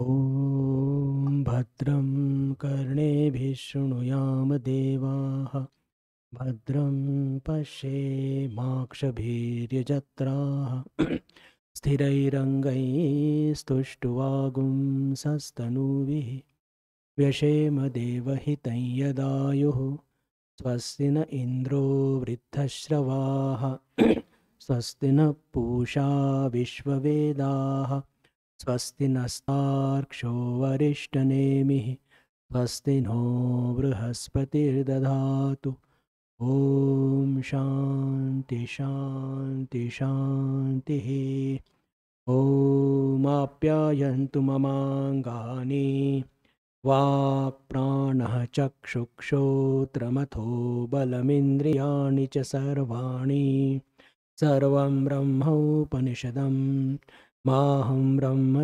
ॐ भद्रं कर्णेभिष्णुयाम देवाः भद्रं पश्येमाक्षभिर्यजत्राः स्थिरैरङ्गैस्तुष्टुवागुंसस्तनूभिः व्यशेम देवहितं यदायुः स्वस्ति न इन्द्रो वृद्धश्रवाः स्वस्ति न पूषा विश्ववेदाः स्वस्ति नस्तार्क्षो वरिष्ठनेमिः स्वस्ति नो बृहस्पतिर्दधातु ॐ शान्ति शान्ति शान्तिः ॐ ममाङ्गानि वा प्राणः चक्षुक्षोत्रमथो बलमिन्द्रियाणि च सर्वाणि सर्वं ब्रह्मोपनिषदम् माहं ब्रह्म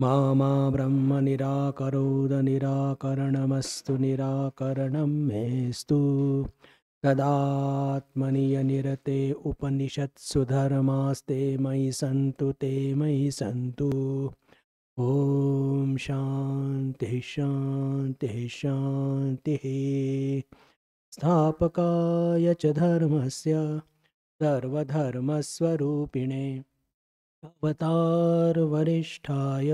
मा मा ब्रह्मनिराकरोदनिराकरणमस्तु निराकरणं मेस्तु तदात्मनियनिरते उपनिषत्सुधर्मास्ते मयि सन्तु ते मयि सन्तु ॐ शान्तिः शान्तिः शान्तिः स्थापकाय च धर्मस्य सर्वधर्मस्वरूपिणे अवतारवरिष्ठाय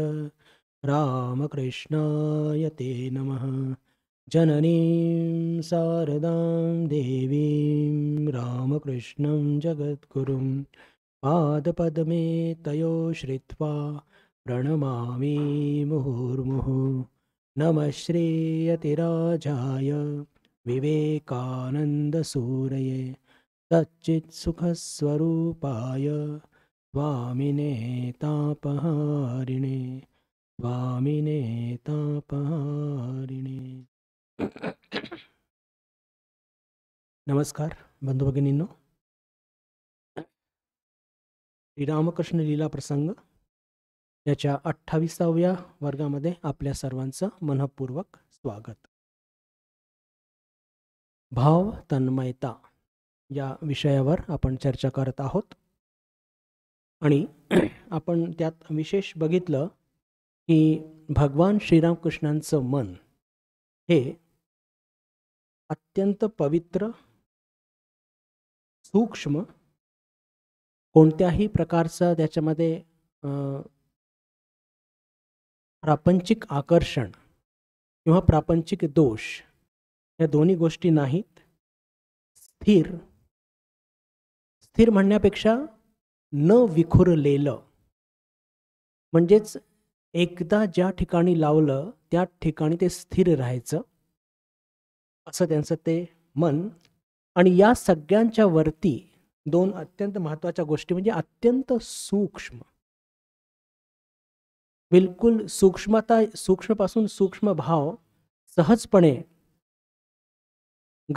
रामकृष्णाय ते नमः जननीं शारदां देवीं रामकृष्णं जगद्गुरुं पादपद्मे तयो श्रित्वा प्रणमामि मुहुर्मुहु नमः श्रीयतिराजाय विवेकानन्दसूरये सच्चित्सुखस्वरूपाय स्वामिने तापहारिणे स्वामिने तापहारिणे नमस्कार बंधू भगिनींनो श्रीरामकृष्ण लीला प्रसंग याच्या अठ्ठावीसाव्या वर्गामध्ये आपल्या सर्वांचं मनपूर्वक स्वागत भाव तन्मयता या विषयावर आपण चर्चा करत आहोत आणि आपण त्यात विशेष बघितलं की भगवान श्रीरामकृष्णांचं मन हे अत्यंत पवित्र सूक्ष्म कोणत्याही प्रकारचं त्याच्यामध्ये प्रापंचिक आकर्षण किंवा प्रापंचिक दोष या दोन्ही गोष्टी नाहीत स्थिर स्थिर म्हणण्यापेक्षा न विखुरलेलं म्हणजेच एकदा ज्या ठिकाणी लावलं त्या ठिकाणी ते स्थिर राहायचं असं त्यांचं ते मन आणि या सगळ्यांच्या वरती दोन अत्यंत महत्वाच्या गोष्टी म्हणजे अत्यंत सूक्ष्म बिलकुल सूक्ष्मता सूक्ष्मपासून सूक्ष्म भाव सहजपणे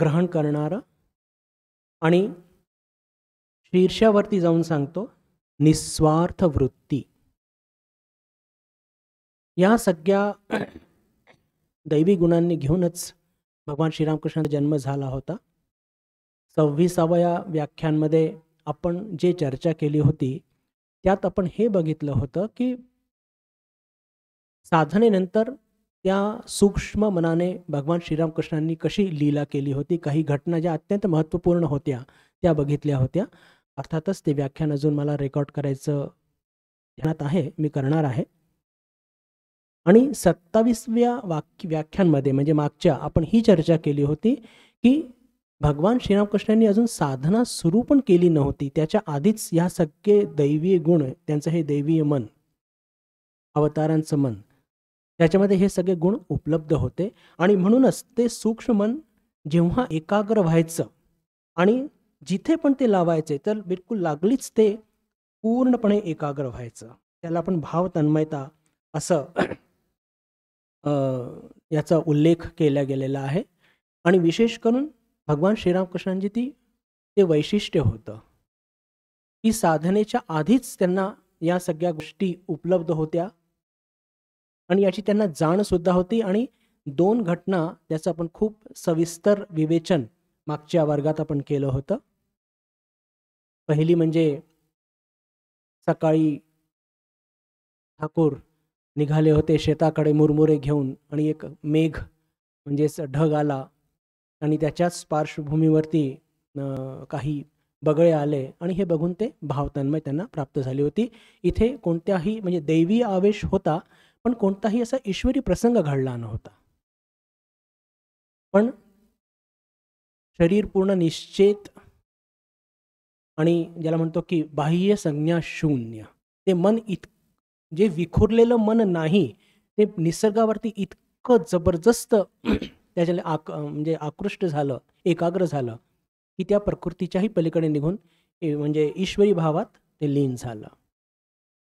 ग्रहण करणार आणि शीर्षावरती जाऊन सांगतो निस्वार्थ वृत्ती या सगळ्या दैवी गुणांनी घेऊनच भगवान श्रीरामकृष्णाचा जन्म झाला होता सव्वीसाव्या व्याख्यानमध्ये आपण जे चर्चा केली होती त्यात आपण हे बघितलं होतं की साधनेनंतर त्या सूक्ष्म मनाने भगवान श्रीरामकृष्णांनी कशी लीला केली होती काही घटना ज्या अत्यंत महत्त्वपूर्ण होत्या त्या बघितल्या होत्या अर्थातच ते व्याख्यान अजून मला रेकॉर्ड करायचं ध्यानात आहे मी करणार आहे आणि सत्तावीसव्या वाक्य व्याख्यानमध्ये म्हणजे मागच्या आपण ही चर्चा केली होती की भगवान श्रीरामकृष्णांनी अजून साधना सुरू पण केली नव्हती त्याच्या आधीच ह्या सगळे दैवीय गुण त्यांचं हे दैवीय मन अवतारांचं मन त्याच्यामध्ये हे सगळे गुण उपलब्ध होते आणि म्हणूनच ते सूक्ष्म मन जेव्हा एकाग्र व्हायचं आणि जिथे पण ते लावायचे तर बिलकुल लागलीच ते पूर्णपणे एकाग्र व्हायचं त्याला आपण भाव तन्मयता असं याचा उल्लेख केला गेलेला आहे आणि विशेष करून भगवान श्रीरामकृष्णांची ती ते वैशिष्ट्य होतं की साधनेच्या आधीच त्यांना या सगळ्या गोष्टी उपलब्ध होत्या आणि याची त्यांना जाणसुद्धा होती आणि दोन घटना त्याचं आपण खूप सविस्तर विवेचन मागच्या वर्गात आपण केलं होतं पहिली म्हणजे सकाळी ठाकूर निघाले होते शेताकडे मुरमुरे घेऊन आणि एक मेघ म्हणजेच ढग आला आणि त्याच्याच पार्श्वभूमीवरती काही बगळे आले आणि हे बघून ते भावतन्मय त्यांना प्राप्त झाली होती इथे कोणत्याही म्हणजे दैवी आवेश होता पण कोणताही असा ईश्वरी प्रसंग घडला नव्हता पण शरीर पूर्ण निश्चित आणि ज्याला म्हणतो की बाह्य संज्ञा शून्य ते मन इत जे विखुरलेलं मन नाही ते निसर्गावरती इतकं जबरदस्त त्याच्या आक म्हणजे आकृष्ट झालं एकाग्र झालं की त्या प्रकृतीच्याही पलीकडे निघून म्हणजे ईश्वरी भावात ते लीन झालं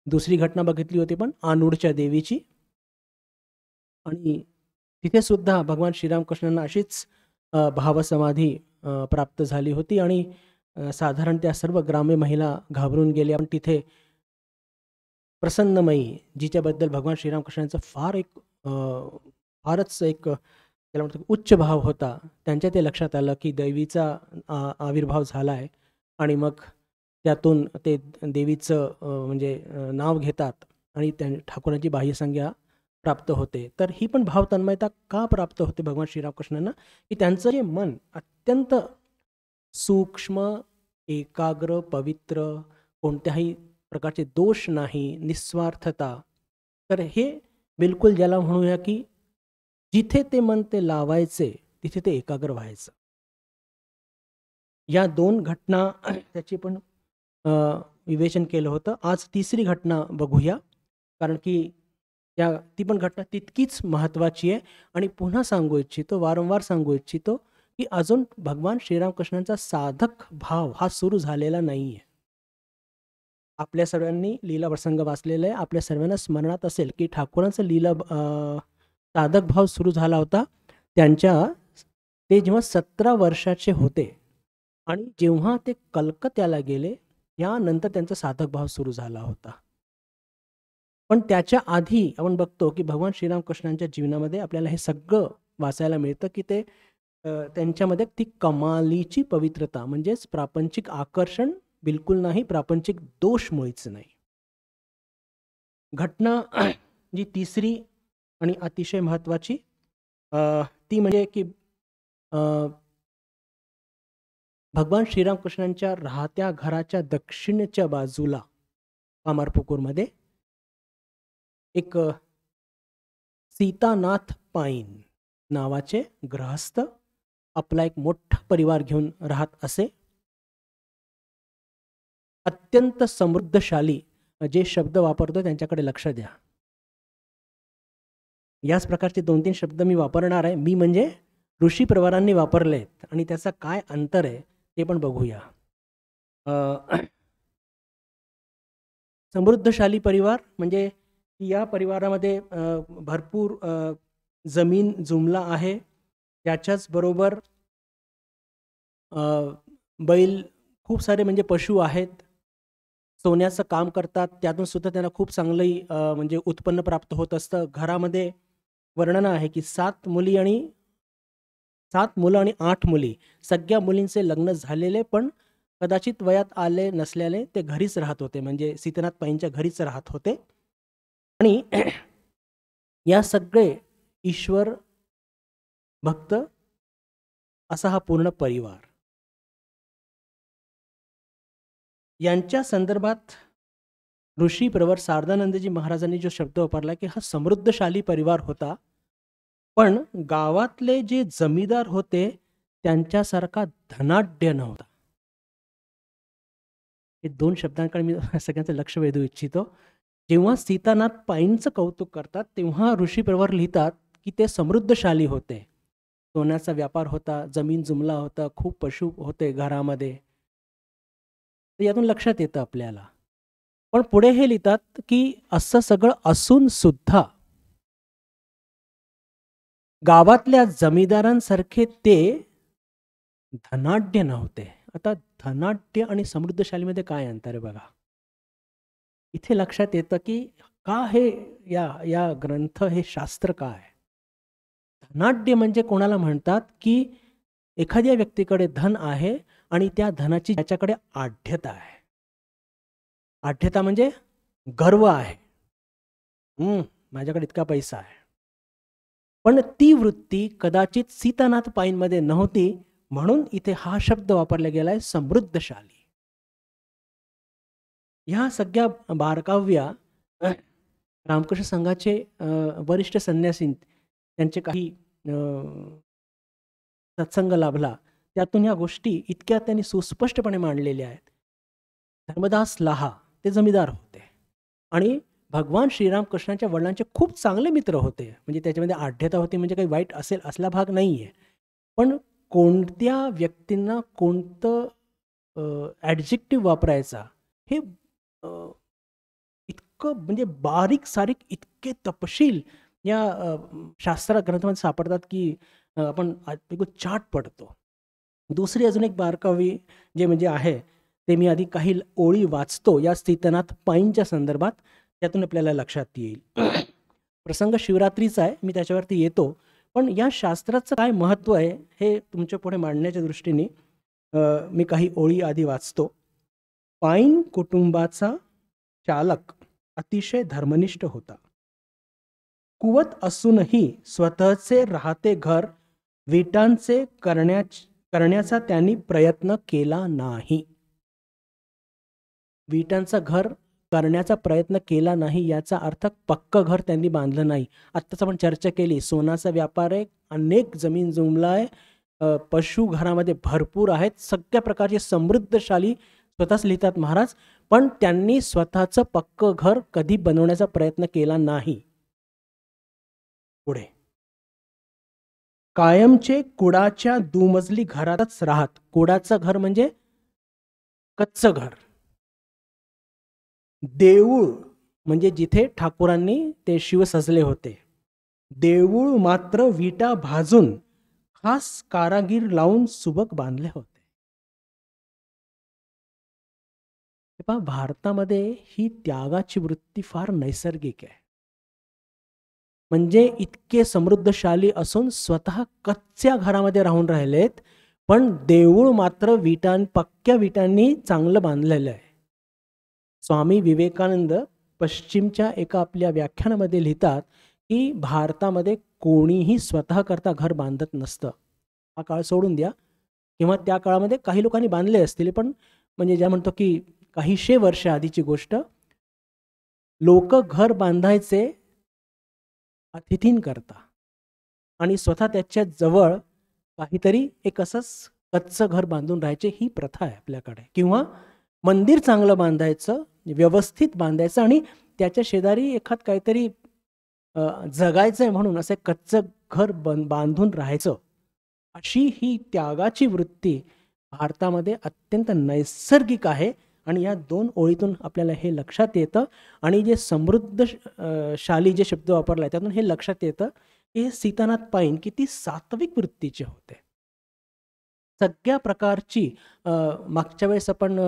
दुसरी घटना बघितली होती पण आनूडच्या देवीची आणि तिथे सुद्धा भगवान श्रीरामकृष्णांना अशीच भावसमाधी प्राप्त झाली होती आणि साधारण त्या सर्व ग्राम्य महिला घाबरून गेल्या आणि तिथे प्रसन्नमयी जिच्याबद्दल भगवान श्रीरामकृष्णांचं फार एक फारच एक त्याला म्हणतो उच्च भाव होता त्यांच्या ते लक्षात आलं की देवीचा आविर्भाव झाला आहे आणि मग त्यातून ते देवीचं म्हणजे नाव घेतात आणि त्या ठाकूरांची बाह्यसंज्ञा प्राप्त होते तर ही पण भाव तन्मयता का प्राप्त होते भगवान श्रीरामकृष्णांना की त्यांचं जे मन अत्यंत सूक्ष्म एकाग्र पवित्र कोणत्याही प्रकारचे दोष नाही निस्वार्थता तर हे बिलकुल ज्याला म्हणूया की जिथे ते मन ते लावायचे तिथे ते एकाग्र व्हायचं या दोन घटना त्याची पण विवेचन केलं होतं आज तिसरी घटना बघूया कारण की या ती पण घटना तितकीच महत्त्वाची आहे आणि पुन्हा सांगू इच्छितो वारंवार सांगू इच्छितो की अजून भगवान श्रीरामकृष्णांचा साधक भाव हा सुरू झालेला नाही आहे आपल्या सर्वांनी लीला प्रसंग वाचलेला आहे आपल्या सर्वांना स्मरणात असेल की ठाकूरांचा लीला साधक भाव सुरू झाला होता त्यांच्या ते जेव्हा सतरा वर्षाचे होते आणि जेव्हा ते कलकत्याला गेले यानंतर त्यांचा साधक भाव सुरू झाला होता पण त्याच्या आधी आपण बघतो की भगवान श्रीरामकृष्णांच्या जीवनामध्ये आपल्याला हे सगळं वाचायला मिळतं की ते त्यांच्यामध्ये ती कमालीची पवित्रता म्हणजेच प्रापंचिक आकर्षण बिलकुल नाही प्रापंचिक दोष मुळीच नाही घटना जी तिसरी आणि अतिशय महत्वाची ती म्हणजे की भगवान श्रीरामकृष्णांच्या राहत्या घराच्या दक्षिणेच्या बाजूला कामारपुकूरमध्ये एक सीतानाथ पाईन नावाचे ग्रहस्थ आपला एक मोठा परिवार घेऊन राहत असे अत्यंत समृद्धशाली जे शब्द वापरतो त्यांच्याकडे लक्ष द्या याच प्रकारचे दोन तीन शब्द मी वापरणार आहे मी म्हणजे ऋषी परिवारांनी वापरलेत आणि त्याचा काय अंतर आहे ते पण बघूया समृद्धशाली परिवार म्हणजे या परिवारामध्ये भरपूर जमीन जुमला आहे त्याच्याच बरोबर बैल खूप सारे म्हणजे पशु आहेत सोन्याचं काम करतात त्यातून सुद्धा त्यांना खूप चांगलंही म्हणजे उत्पन्न प्राप्त होत असतं घरामध्ये वर्णन आहे की सात मुली आणि सात मुलं आणि आठ मुली सगळ्या मुलींचे लग्न झालेले पण कदाचित वयात आले नसल्याने ते घरीच राहत होते म्हणजे सीतनाथ पाईंच्या घरीच राहत होते आणि या सगळे ईश्वर भक्त असा हा पूर्ण परिवार यांच्या संदर्भात ऋषी प्रवर शारदानंदजी महाराजांनी जो शब्द वापरला की हा समृद्धशाली परिवार होता पण गावातले जे जमीदार होते त्यांच्यासारखा धनाढ्य नव्हता हे दोन शब्दांकडे मी सगळ्यांचं लक्ष वेधू इच्छितो जेव्हा सीतानाथ पाईंचं कौतुक करतात तेव्हा ऋषी प्रवर लिहितात की ते समृद्धशाली होते सोन्याचा व्यापार होता जमीन जुमला होता खूप पशु होते घरामध्ये यातून लक्षात येतं आपल्याला पण पुढे हे लिहितात की असं सगळं असून सुद्धा गावातल्या जमीदारांसारखे ते धनाढ्य नव्हते आता धनाढ्य आणि समृद्धशालीमध्ये काय अंतर आहे बघा इथे लक्षात येतं की का हे या या ग्रंथ हे शास्त्र काय धनाढ्य म्हणजे कोणाला म्हणतात की एखाद्या व्यक्तीकडे धन आहे आणि त्या धनाची त्याच्याकडे आढ्यता आहे आढ्यता म्हणजे गर्व आहे माझ्याकडे इतका पैसा आहे पण ती वृत्ती कदाचित सीतानाथ पाईंमध्ये नव्हती म्हणून इथे हा शब्द वापरला गेलाय समृद्धशाली ह्या सगळ्या बारकाव्या रामकृष्ण संघाचे वरिष्ठ संन्यासी त्यांचे काही सत्संग लाभला त्यातून ह्या गोष्टी इतक्या त्यांनी सुस्पष्टपणे मांडलेल्या आहेत धर्मदास लाहा ते जमीदार होते आणि भगवान श्रीरामकृष्णांच्या वडिलांचे खूप चांगले मित्र होते म्हणजे त्याच्यामध्ये आढ्यता होती म्हणजे काही वाईट असेल असला भाग नाही आहे पण कोणत्या व्यक्तींना कोणतं ॲडजेक्टिव्ह वापरायचा हे इतकं म्हणजे बारीक सारीक इतके तपशील या शास्त्र ग्रंथामध्ये सापडतात की आपण चाट पडतो दुसरी अजून एक बारकावी जे म्हणजे आहे ते मी आधी काही ओळी वाचतो या स्थितनात पाईंच्या संदर्भात त्यातून आपल्याला लक्षात येईल प्रसंग शिवरात्रीचा आहे मी त्याच्यावरती येतो पण या शास्त्राचं काय महत्त्व आहे हे तुमच्या पुढे मांडण्याच्या दृष्टीने मी काही ओळी आधी वाचतो पाईन कुटुंबाचा चालक अतिशय धर्मनिष्ठ होता कुवत असूनही स्वतःचे राहते घर विटांचे करण्या करण्याचा त्यांनी प्रयत्न केला नाही विटांचं घर करण्याचा प्रयत्न केला नाही याचा अर्थ पक्क घर त्यांनी बांधलं नाही आत्ताच आपण चर्चा केली सोनाचा व्यापार आहे अनेक जमीन जुमला आहे पशु घरामध्ये भरपूर आहेत सगळ्या प्रकारचे समृद्धशाली स्वतःच लिहितात महाराज पण त्यांनी स्वतःचं पक्क घर कधी बनवण्याचा प्रयत्न केला नाही पुढे कायमचे कुडाच्या दुमजली घरातच राहत कुडाचं घर म्हणजे कच्च घर देऊळ म्हणजे जिथे ठाकूरांनी ते शिव सजले होते देऊळ मात्र विटा भाजून खास कारागीर लावून सुबक बांधले होते भारतामध्ये ही त्यागाची वृत्ती फार नैसर्गिक आहे म्हणजे इतके समृद्धशाली असून स्वतः कच्च्या घरामध्ये राहून राहिलेत पण देऊळ मात्र विटां पक्क्या विटांनी चांगलं बांधलेलं आहे स्वामी विवेकानंद पश्चिमच्या एका आपल्या व्याख्यानामध्ये लिहितात की भारतामध्ये कोणीही स्वतः करता घर बांधत नसतं हा काळ सोडून द्या किंवा त्या काळामध्ये काही लोकांनी बांधले असतील पण म्हणजे ज्या म्हणतो की काहीशे वर्ष आधीची गोष्ट लोक घर बांधायचे करता आणि स्वतः त्याच्या जवळ काहीतरी एक असंच कच्चं घर बांधून राहायचे ही प्रथा आहे आपल्याकडे किंवा मंदिर चांगलं बांधायचं व्यवस्थित बांधायचं आणि त्याच्या शेजारी एखाद काहीतरी जगायचं आहे म्हणून असं कच्चं घर बन बांधून राहायचं अशी ही त्यागाची वृत्ती भारतामध्ये अत्यंत नैसर्गिक आहे आणि या दोन ओळीतून आपल्याला हे लक्षात येतं आणि जे समृद्ध शाली जे शब्द वापरला त्यातून हे लक्षात येतं की सीतानाथ पाईन की ती सात्विक वृत्तीचे होते सगळ्या प्रकारची मागच्या वेळेस आपण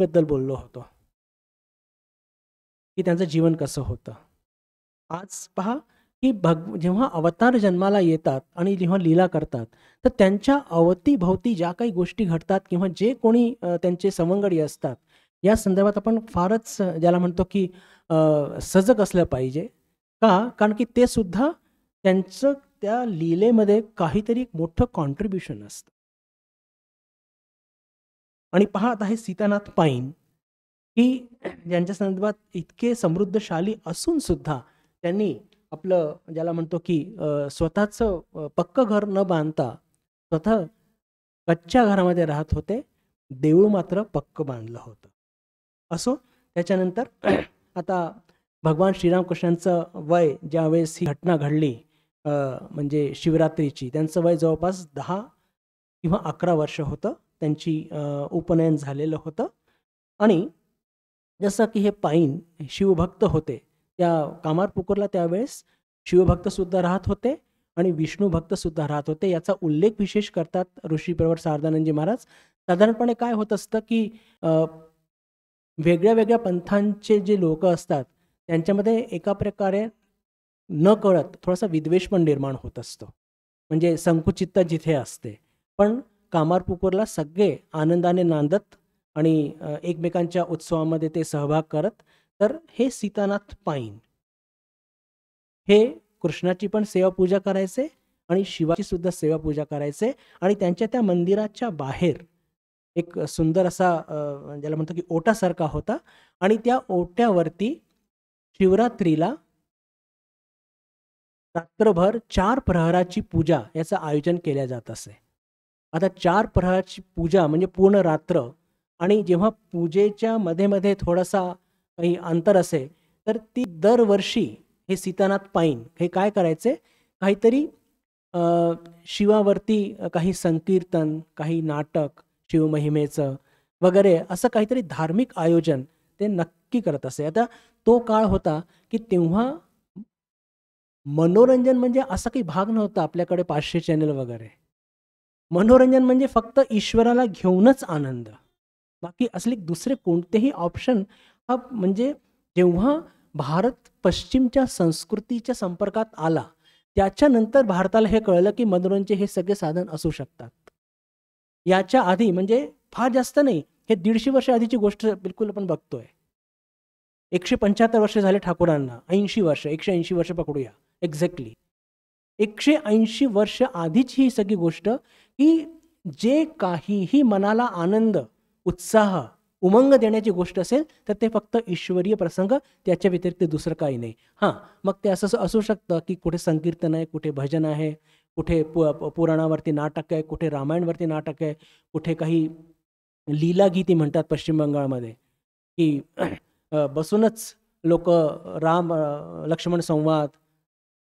बद्दल बोललो होतो की त्यांचं जीवन कसं होतं आज पहा की भग जेव्हा अवतार जन्माला येतात आणि जेव्हा लीला करतात तर त्यांच्या अवतीभोवती ज्या काही गोष्टी घडतात किंवा जे कोणी त्यांचे सवंगडी असतात या संदर्भात आपण फारच ज्याला म्हणतो की सजग असलं पाहिजे का कारण की ते सुद्धा त्यांचं त्या लीलेमध्ये काहीतरी एक मोठं कॉन्ट्रीब्युशन असतं आणि पाहत आहे सीतानाथ पाईन की ज्यांच्या संदर्भात इतके समृद्धशाली असून सुद्धा त्यांनी आपलं ज्याला म्हणतो की स्वतःचं पक्क घर न बांधता स्वतः कच्च्या घरामध्ये राहत होते देऊळ मात्र पक्क बांधलं होतं असो त्याच्यानंतर आता भगवान श्रीरामकृष्णांचं वय ज्यावेळेस ही घटना घडली म्हणजे शिवरात्रीची त्यांचं वय जवळपास दहा किंवा अकरा वर्ष होतं त्यांची उपनयन झालेलं होतं आणि जसं की हे पाईन शिवभक्त होते त्या कामार पुकुरला त्यावेळेस शिवभक्त सुद्धा राहत होते आणि विष्णू भक्त सुद्धा राहत होते याचा उल्लेख विशेष करतात ऋषी प्रवर शारदानंदजी महाराज साधारणपणे काय होत असतं की वेगळ्या वेगळ्या पंथांचे जे लोक असतात त्यांच्यामध्ये एका प्रकारे न कळत थोडासा विद्वेष पण निर्माण होत असतो म्हणजे संकुचितता जिथे असते पण कामार सगळे आनंदाने नांदत आणि एकमेकांच्या उत्सवामध्ये ते सहभाग करत तर हे सीतानाथ पाईन हे कृष्णाची पण सेवा पूजा करायचे आणि शिवाची सुद्धा सेवा पूजा करायचे आणि त्यांच्या त्या मंदिराच्या बाहेर एक सुंदर असा ज्याला म्हणतो की ओटासारखा होता आणि त्या ओट्यावरती शिवरात्रीला रात्रभर चार प्रहराची पूजा याचं आयोजन केल्या जात असे आता चार प्रहराची पूजा म्हणजे पूर्ण रात्र आणि जेव्हा पूजेच्या मध्ये मध्ये थोडासा काही अंतर असेल तर ती दरवर्षी हे सीतानाथ पाईन हे काय करायचे काहीतरी शिवावरती काही संकीर्तन काही नाटक शिवमहिमेचं वगैरे असं काहीतरी धार्मिक आयोजन ते नक्की करत असे आता तो काळ होता की तेव्हा मनोरंजन म्हणजे असा काही भाग नव्हता आपल्याकडे पाचशे चॅनल वगैरे मनोरंजन म्हणजे फक्त ईश्वराला घेऊनच आनंद बाकी असले दुसरे कोणतेही ऑप्शन हा म्हणजे जेव्हा भारत पश्चिमच्या संस्कृतीच्या संपर्कात आला त्याच्यानंतर भारताला हे कळलं की मनोरंजन हे सगळे साधन असू शकतात याच्या आधी म्हणजे फार जास्त नाही हे दीडशे वर्ष आधीची गोष्ट बिलकुल आपण बघतोय एकशे पंच्याहत्तर वर्ष झाले ठाकूरांना ऐंशी वर्ष एकशे ऐंशी वर्ष पकडूया एक्झॅक्टली एकशे ऐंशी वर्ष आधीची ही सगळी गोष्ट की जे काहीही मनाला आनंद उत्साह उमंग देण्याची गोष्ट असेल तर ते फक्त ईश्वरीय प्रसंग त्याच्या व्यतिरिक्त दुसरं काही नाही हां मग ते असं असू शकतं की कुठे संकीर्तन आहे कुठे भजन आहे कुठे पु पुराणावरती नाटक आहे कुठे रामायणवरती नाटक आहे कुठे काही लीला गीती म्हणतात पश्चिम बंगालमध्ये की बसूनच लोक राम लक्ष्मण संवाद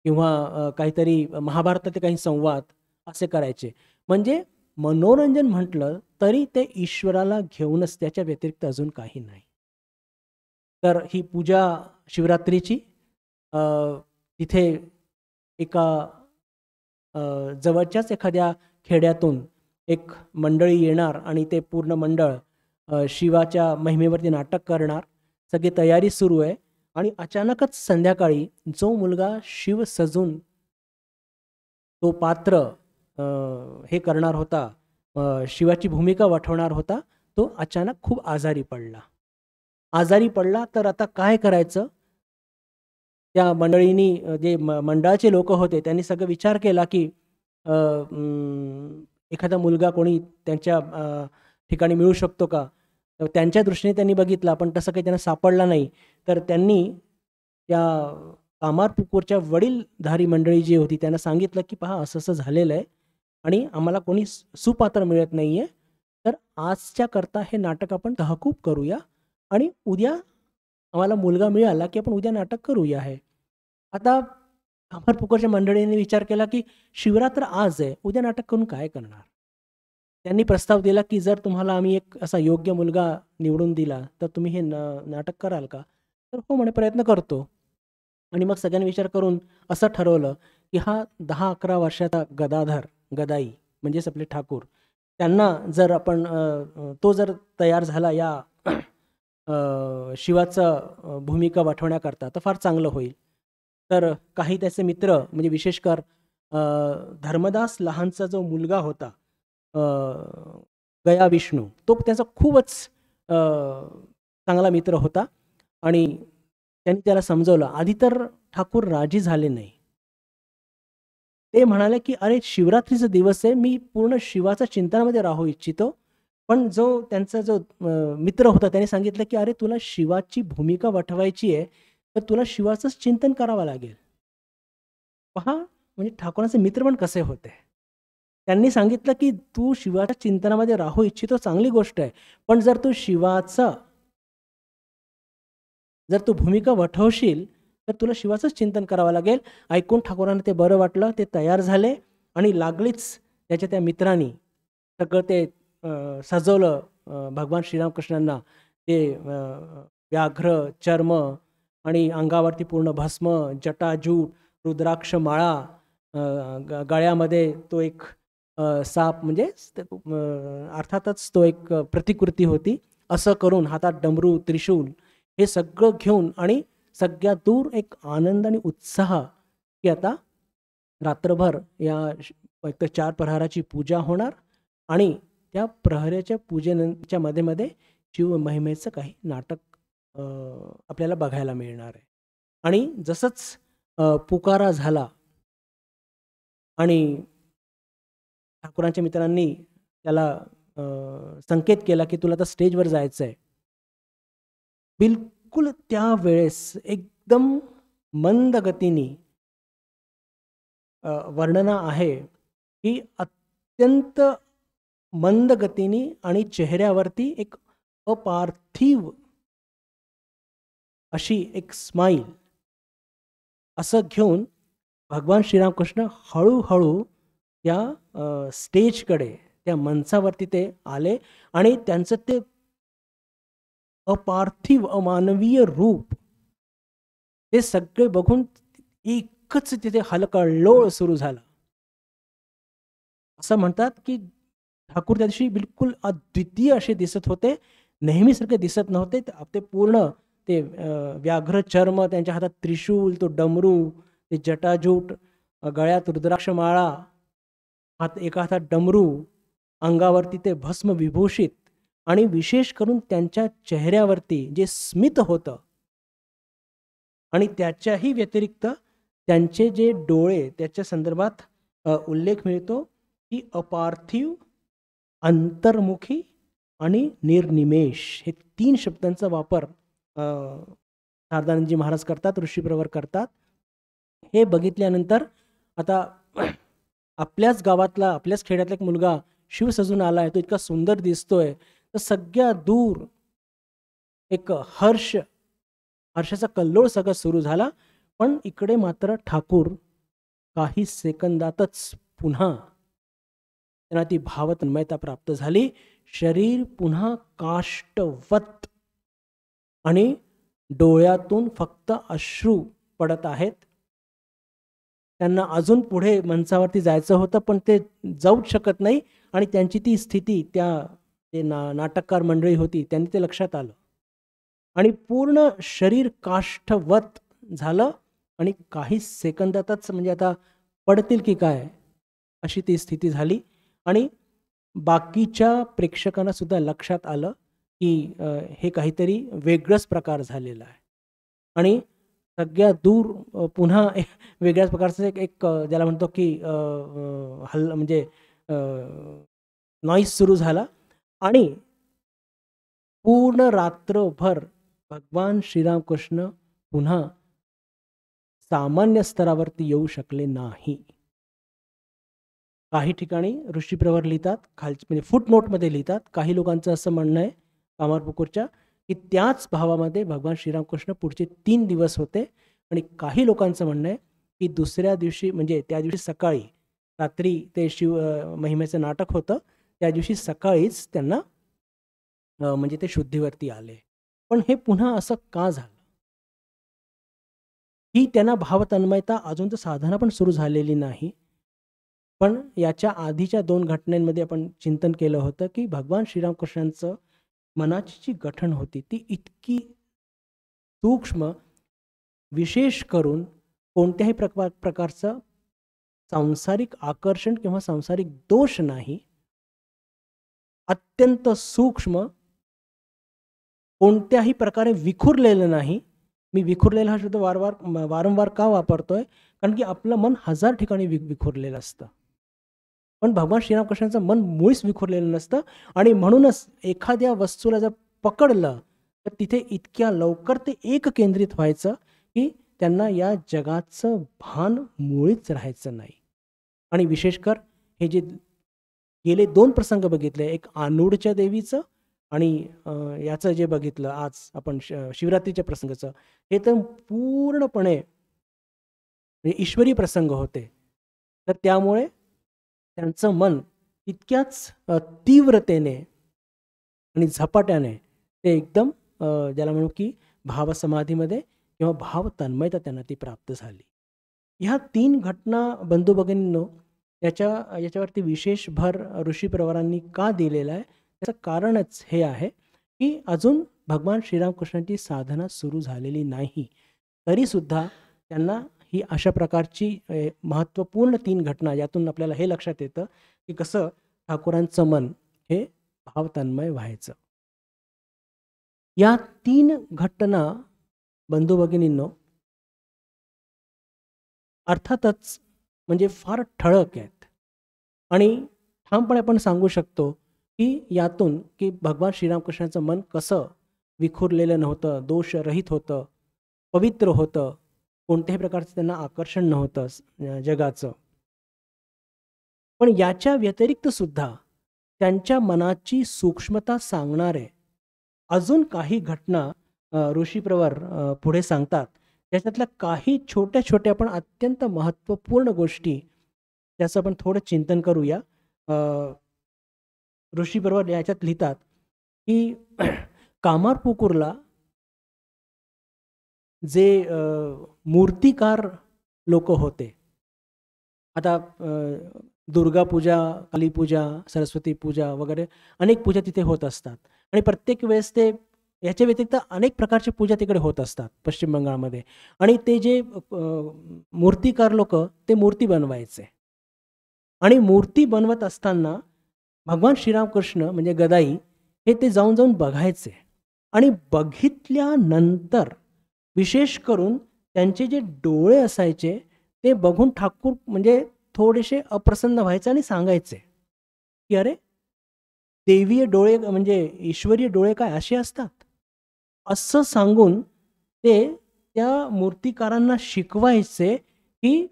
किंवा काहीतरी महाभारतातले काही संवाद असे करायचे म्हणजे मनोरंजन म्हटलं तरी ते ईश्वराला घेऊनच त्याच्या व्यतिरिक्त अजून काही नाही तर ही पूजा शिवरात्रीची तिथे एका जवळच्याच एखाद्या खेड्यातून एक मंडळी येणार आणि ते पूर्ण मंडळ शिवाच्या महिमेवरती नाटक करणार सगळी तयारी सुरू आहे आणि अचानकच संध्याकाळी जो मुलगा शिव सजून तो पात्र हे करणार होता शिवाची भूमिका वाटवणार होता तो अचानक खूप आजारी पडला आजारी पडला तर आता काय करायचं त्या मंडळींनी जे मंडळाचे लोक होते त्यांनी सगळं विचार केला की एखादा मुलगा कोणी त्यांच्या ठिकाणी मिळू शकतो का त्यांच्या दृष्टीने त्यांनी बघितला पण तसं काही त्यांना सापडला नाही तर त्यांनी त्या कामार वडीलधारी मंडळी जी होती त्यांना सांगितलं की पहा असं असं झालेलं आहे आणि आम्हाला कोणी सुपात्र मिळत नाही आहे तर आजच्या करता हे नाटक आपण तहकूब करूया आणि उद्या आम्हाला मुलगा मिळाला की आपण उद्या नाटक करूया आहे आता अमर पुकरच्या मंडळींनी विचार केला की शिवरात्र आज आहे उद्या नाटक करून काय करणार त्यांनी प्रस्ताव दिला की जर तुम्हाला आम्ही एक असा योग्य मुलगा निवडून दिला तर तुम्ही हे नाटक कराल का तर हो म्हणे प्रयत्न करतो आणि मग सगळ्यांनी विचार करून असं ठरवलं की हा दहा अकरा वर्षाचा गदाधर गदाई म्हणजेच आपले ठाकूर त्यांना जर आपण तो जर तयार झाला या शिवाचं भूमिका वाटवण्याकरता तर फार चांगलं होईल तर काही त्याचे मित्र म्हणजे विशेषकर धर्मदास लहानचा जो मुलगा होता गया विष्णू तो त्याचा खूपच चांगला मित्र होता आणि त्यांनी त्याला समजवलं आधी तर ठाकूर राजी झाले नाही ते म्हणाले की अरे शिवरात्रीचा दिवस आहे मी पूर्ण शिवाचा चिंतनामध्ये राहू इच्छितो पण जो त्यांचा जो मित्र होता त्याने सांगितलं की अरे तुला शिवाची भूमिका वठवायची आहे तर तुला शिवाचंच चिंतन करावं लागेल पहा म्हणजे ठाकूरांचे मित्र पण कसे होते त्यांनी सांगितलं की तू शिवाच्या चिंतनामध्ये राहू इच्छितो चांगली गोष्ट आहे पण जर तू शिवाचा जर तू भूमिका वठवशील तर तुला शिवाचंच चिंतन करावं लागेल ऐकून ठाकूरांना ते बरं वाटलं ते तयार झाले आणि लागलीच त्याच्या त्या मित्रांनी सगळं ते सजवलं भगवान श्रीरामकृष्णांना ते व्याघ्र चर्म आणि अंगावरती पूर्ण भस्म जटाजूट रुद्राक्ष माळा गळ्यामध्ये तो एक साप म्हणजे अर्थातच तो एक प्रतिकृती होती असं करून हातात डमरू त्रिशूल हे सगळं घेऊन आणि सगळ्यात दूर एक आनंद आणि उत्साह की आता रात्रभर या एक तर चार प्रहाराची पूजा होणार आणि त्या प्रहराच्या पूजेनच्या मध्ये मध्ये शिवमहिमेचं काही नाटक आपल्याला बघायला मिळणार आहे आणि जसंच पुकारा झाला आणि ठाकूरांच्या मित्रांनी त्याला संकेत केला की तुला आता स्टेजवर जायचं आहे बिल बिलकुल त्यावेळेस एकदम मंद गतीने वर्णना आहे की अत्यंत मंद गतीने आणि चेहऱ्यावरती एक अपार्थिव अशी एक स्माईल असं घेऊन भगवान श्रीरामकृष्ण हळूहळू त्या स्टेजकडे त्या मंचावरती ते आले आणि त्यांचं ते अपार्थिव अमानवीय रूप ते सगळे बघून एकच तिथे हलकळलोळ सुरू झाला असं म्हणतात की ठाकूर त्या दिवशी बिलकुल अद्वितीय असे दिसत होते नेहमीसारखे दिसत नव्हते ते पूर्ण ते व्याघ्र चर्म त्यांच्या हातात त्रिशूल तो डमरू ते जटाजूट गळ्यात रुद्राक्ष माळा हात एका हातात डमरू अंगावरती ते भस्म विभूषित आणि विशेष करून त्यांच्या चेहऱ्यावरती जे स्मित होतं आणि त्याच्याही व्यतिरिक्त त्यांचे जे डोळे त्याच्या संदर्भात उल्लेख मिळतो की अपार्थिव अंतर्मुखी आणि निर्निमेश हे तीन शब्दांचा वापर शारदानंदजी महाराज करतात ऋषीप्रवर करतात हे बघितल्यानंतर आता आपल्याच गावातला आपल्याच खेड्यातला एक मुलगा शिव सजून आला आहे तो इतका सुंदर दिसतोय तर सगळ्या दूर एक हर्ष हर्षाचा कल्लोळ सगळं सुरू झाला पण इकडे मात्र ठाकूर काही सेकंदातच पुन्हा त्यांना ती भावतन्मयता प्राप्त झाली शरीर पुन्हा काष्टवत आणि डोळ्यातून फक्त अश्रू पडत आहेत त्यांना अजून पुढे मंचावरती जायचं होतं पण ते जाऊच शकत नाही आणि त्यांची ती स्थिती त्या ते ना नाटककार मंडळी होती त्यांनी ते लक्षात आलं आणि पूर्ण शरीर काष्ठवत झालं आणि काही सेकंदातच म्हणजे आता पडतील की काय अशी ती स्थिती झाली आणि बाकीच्या प्रेक्षकांना सुद्धा लक्षात आलं की हे काहीतरी वेगळंच प्रकार झालेला आहे आणि सगळ्या दूर पुन्हा एक वेगळ्याच प्रकारचं एक एक ज्याला म्हणतो की हल्ला म्हणजे नॉईस सुरू झाला आणि पूर्ण रात्रभर भगवान श्रीरामकृष्ण पुन्हा सामान्य स्तरावरती येऊ शकले नाही काही ठिकाणी ऋषीप्रवर लिहितात खाल म्हणजे फुटनोटमध्ये लिहितात काही लोकांचं असं म्हणणं आहे कामारपुकूरच्या की त्याच भावामध्ये भगवान श्रीरामकृष्ण पुढचे तीन दिवस होते आणि काही लोकांचं म्हणणं आहे की दुसऱ्या दिवशी म्हणजे त्या दिवशी सकाळी रात्री ते शिव महिमेचं नाटक होतं त्या दिवशी सकाळीच त्यांना म्हणजे ते शुद्धीवरती आले पण हे पुन्हा असं का झालं ही त्यांना भावतन्मयता अजून तर साधना पण सुरू झालेली नाही पण याच्या आधीच्या दोन घटनांमध्ये आपण चिंतन केलं होतं की भगवान श्रीरामकृष्णांचं मनाची जी गठन होती ती इतकी सूक्ष्म विशेष करून कोणत्याही प्रकार प्रकारचं सांसारिक आकर्षण किंवा सांसारिक दोष नाही अत्यंत सूक्ष्म कोणत्याही प्रकारे विखुरलेलं नाही मी विखुरलेला हा शब्द वारंवार वारंवार का वापरतोय कारण की आपलं मन हजार ठिकाणी वि विखुरलेलं असतं पण भगवान श्रीरामकृष्णांचं मन मुळीच विखुरलेलं नसतं आणि म्हणूनच एखाद्या वस्तूला जर पकडलं तर तिथे इतक्या लवकर ते एक केंद्रित व्हायचं की त्यांना या जगाचं भान मुळीच राहायचं नाही आणि विशेषकर हे जे गेले दोन प्रसंग बघितले एक आनूडच्या देवीचं आणि याचं जे बघितलं आज आपण शिवरात्रीच्या प्रसंगाचं हे तर पूर्णपणे ईश्वरी प्रसंग होते तर त्यामुळे त्यांचं मन इतक्याच तीव्रतेने आणि झपाट्याने ते एकदम ज्याला म्हणू की भावसमाधीमध्ये किंवा भाव तन्मयता त्यांना ती प्राप्त झाली ह्या तीन घटना बंधू भगिनींनो याच्या याच्यावरती विशेष भर ऋषी प्रवरांनी का दिलेला आहे त्याचं कारणच हे आहे की अजून भगवान श्रीरामकृष्णांची साधना सुरू झालेली नाही तरीसुद्धा त्यांना ही अशा प्रकारची महत्त्वपूर्ण तीन घटना यातून आपल्याला हे लक्षात येतं की कसं ठाकुरांचं मन हे भावतन्मय व्हायचं या तीन घटना बंधू भगिनींनो अर्थातच म्हणजे फार ठळक आहेत आणि ठामपणे आपण सांगू शकतो की यातून की भगवान श्रीरामकृष्णाचं मन कसं विखुरलेलं नव्हतं दोषरहित होतं पवित्र होतं कोणत्याही प्रकारचं त्यांना आकर्षण नव्हतं जगाचं पण याच्या व्यतिरिक्त सुद्धा त्यांच्या मनाची सूक्ष्मता सांगणारे अजून काही घटना ऋषीप्रवर पुढे सांगतात त्याच्यातल्या काही छोट्या छोट्या पण अत्यंत महत्त्वपूर्ण गोष्टी त्याचं आपण थोडं चिंतन करूया ऋषी बरोबर याच्यात लिहितात की कामार पुकुरला जे मूर्तिकार लोक होते आता दुर्गा पूजा कालीपूजा सरस्वती पूजा वगैरे अनेक पूजा तिथे होत असतात आणि प्रत्येक वेळेस ते याच्या व्यतिरिक्त अनेक प्रकारची पूजा तिकडे होत असतात पश्चिम बंगालमध्ये आणि ते जे मूर्तिकार लोक ते मूर्ती बनवायचे आणि मूर्ती बनवत असताना भगवान श्रीरामकृष्ण म्हणजे गदाई हे ते जाऊन जाऊन बघायचे आणि बघितल्यानंतर विशेष करून त्यांचे जे डोळे असायचे ते बघून ठाकूर म्हणजे थोडेसे अप्रसन्न व्हायचे आणि सांगायचे की अरे देवीय डोळे म्हणजे ईश्वरीय डोळे काय असे असतात असं सांगून ते त्या मूर्तिकारांना शिकवायचे की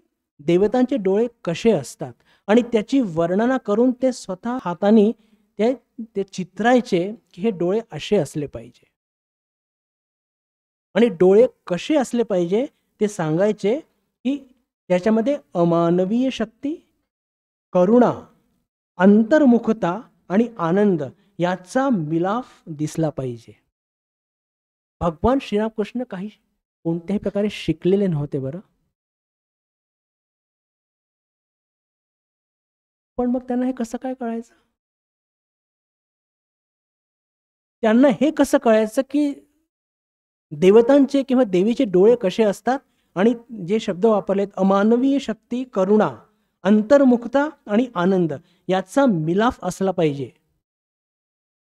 देवतांचे डोळे कसे असतात आणि त्याची वर्णना करून ते स्वतः हाताने ते ते चित्रायचे की हे डोळे असे असले पाहिजे आणि डोळे कसे असले पाहिजे ते सांगायचे की त्याच्यामध्ये अमानवीय शक्ती करुणा अंतर्मुखता आणि आनंद याचा मिलाफ दिसला पाहिजे भगवान श्रीरामकृष्ण काही कोणत्याही प्रकारे शिकलेले नव्हते बरं पण मग त्यांना हे कसं काय कळायचं त्यांना हे कसं कळायचं की देवतांचे किंवा देवीचे डोळे कसे असतात आणि जे शब्द वापरलेत अमानवीय शक्ती करुणा अंतर्मुखता आणि आनंद याचा मिलाफ असला पाहिजे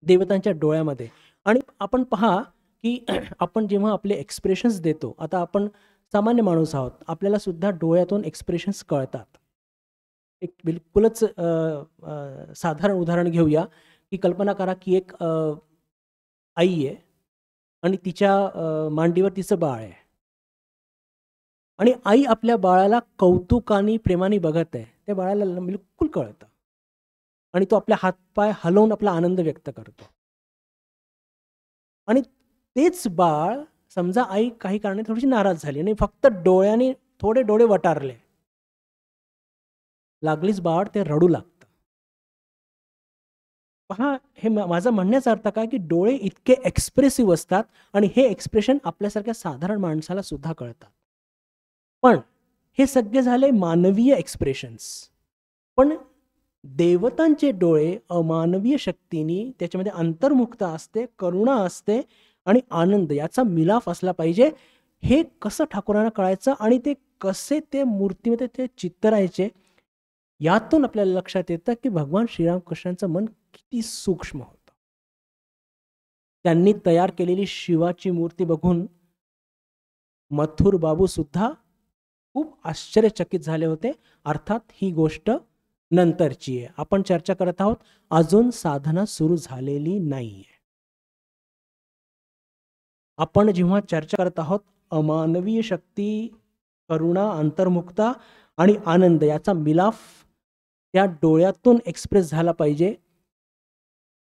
देवतांच्या डोळ्यामध्ये आणि आपण पहा की आपण जेव्हा आपले एक्सप्रेशन्स देतो आता आपण सामान्य माणूस आहोत आपल्याला सुद्धा डोळ्यातून एक्सप्रेशन्स कळतात एक बिलकुलच साधारण उदाहरण घेऊया की कल्पना करा की एक आई आहे आणि तिच्या मांडीवर तिचं बाळ आहे आणि आई आपल्या बाळाला कौतुकाने प्रेमाने बघत आहे त्या बाळाला बिलकुल कळतं आणि तो आपल्या हातपाय हलवून आपला आनंद व्यक्त करतो आणि तेच बाळ समजा आई काही कारणे थोडीशी नाराज झाली आणि फक्त डोळ्याने थोडे डोळे वटारले लागलीच बाळ ते रडू लागतं पहा हे माझा म्हणण्याचा अर्थ काय की डोळे इतके एक्सप्रेसिव्ह असतात आणि हे एक्सप्रेशन आपल्यासारख्या साधारण माणसाला सुद्धा कळतात पण हे सगळे झाले मानवीय एक्सप्रेशन्स पण देवतांचे डोळे अमानवीय शक्तीनी त्याच्यामध्ये अंतर्मुक्त असते करुणा असते आणि आनंद याचा मिलाफ असला पाहिजे हे कसं ठाकूरांना कळायचं आणि ते कसे ते मूर्तीमध्ये ते चित्तरायचे यातून आपल्याला लक्षात येतं की भगवान श्रीरामकृष्णांचं मन किती सूक्ष्म होतं त्यांनी तयार केलेली शिवाची मूर्ती बघून मथुर बाबू सुद्धा खूप आश्चर्यचकित झाले होते अर्थात ही गोष्ट नंतरची आहे आपण चर्चा करत आहोत अजून साधना सुरू झालेली नाहीये आपण जेव्हा चर्चा करत आहोत अमानवीय शक्ती करुणा अंतर्मुक्ता आणि आनंद याचा मिलाफ त्या डोळ्यातून एक्सप्रेस झाला पाहिजे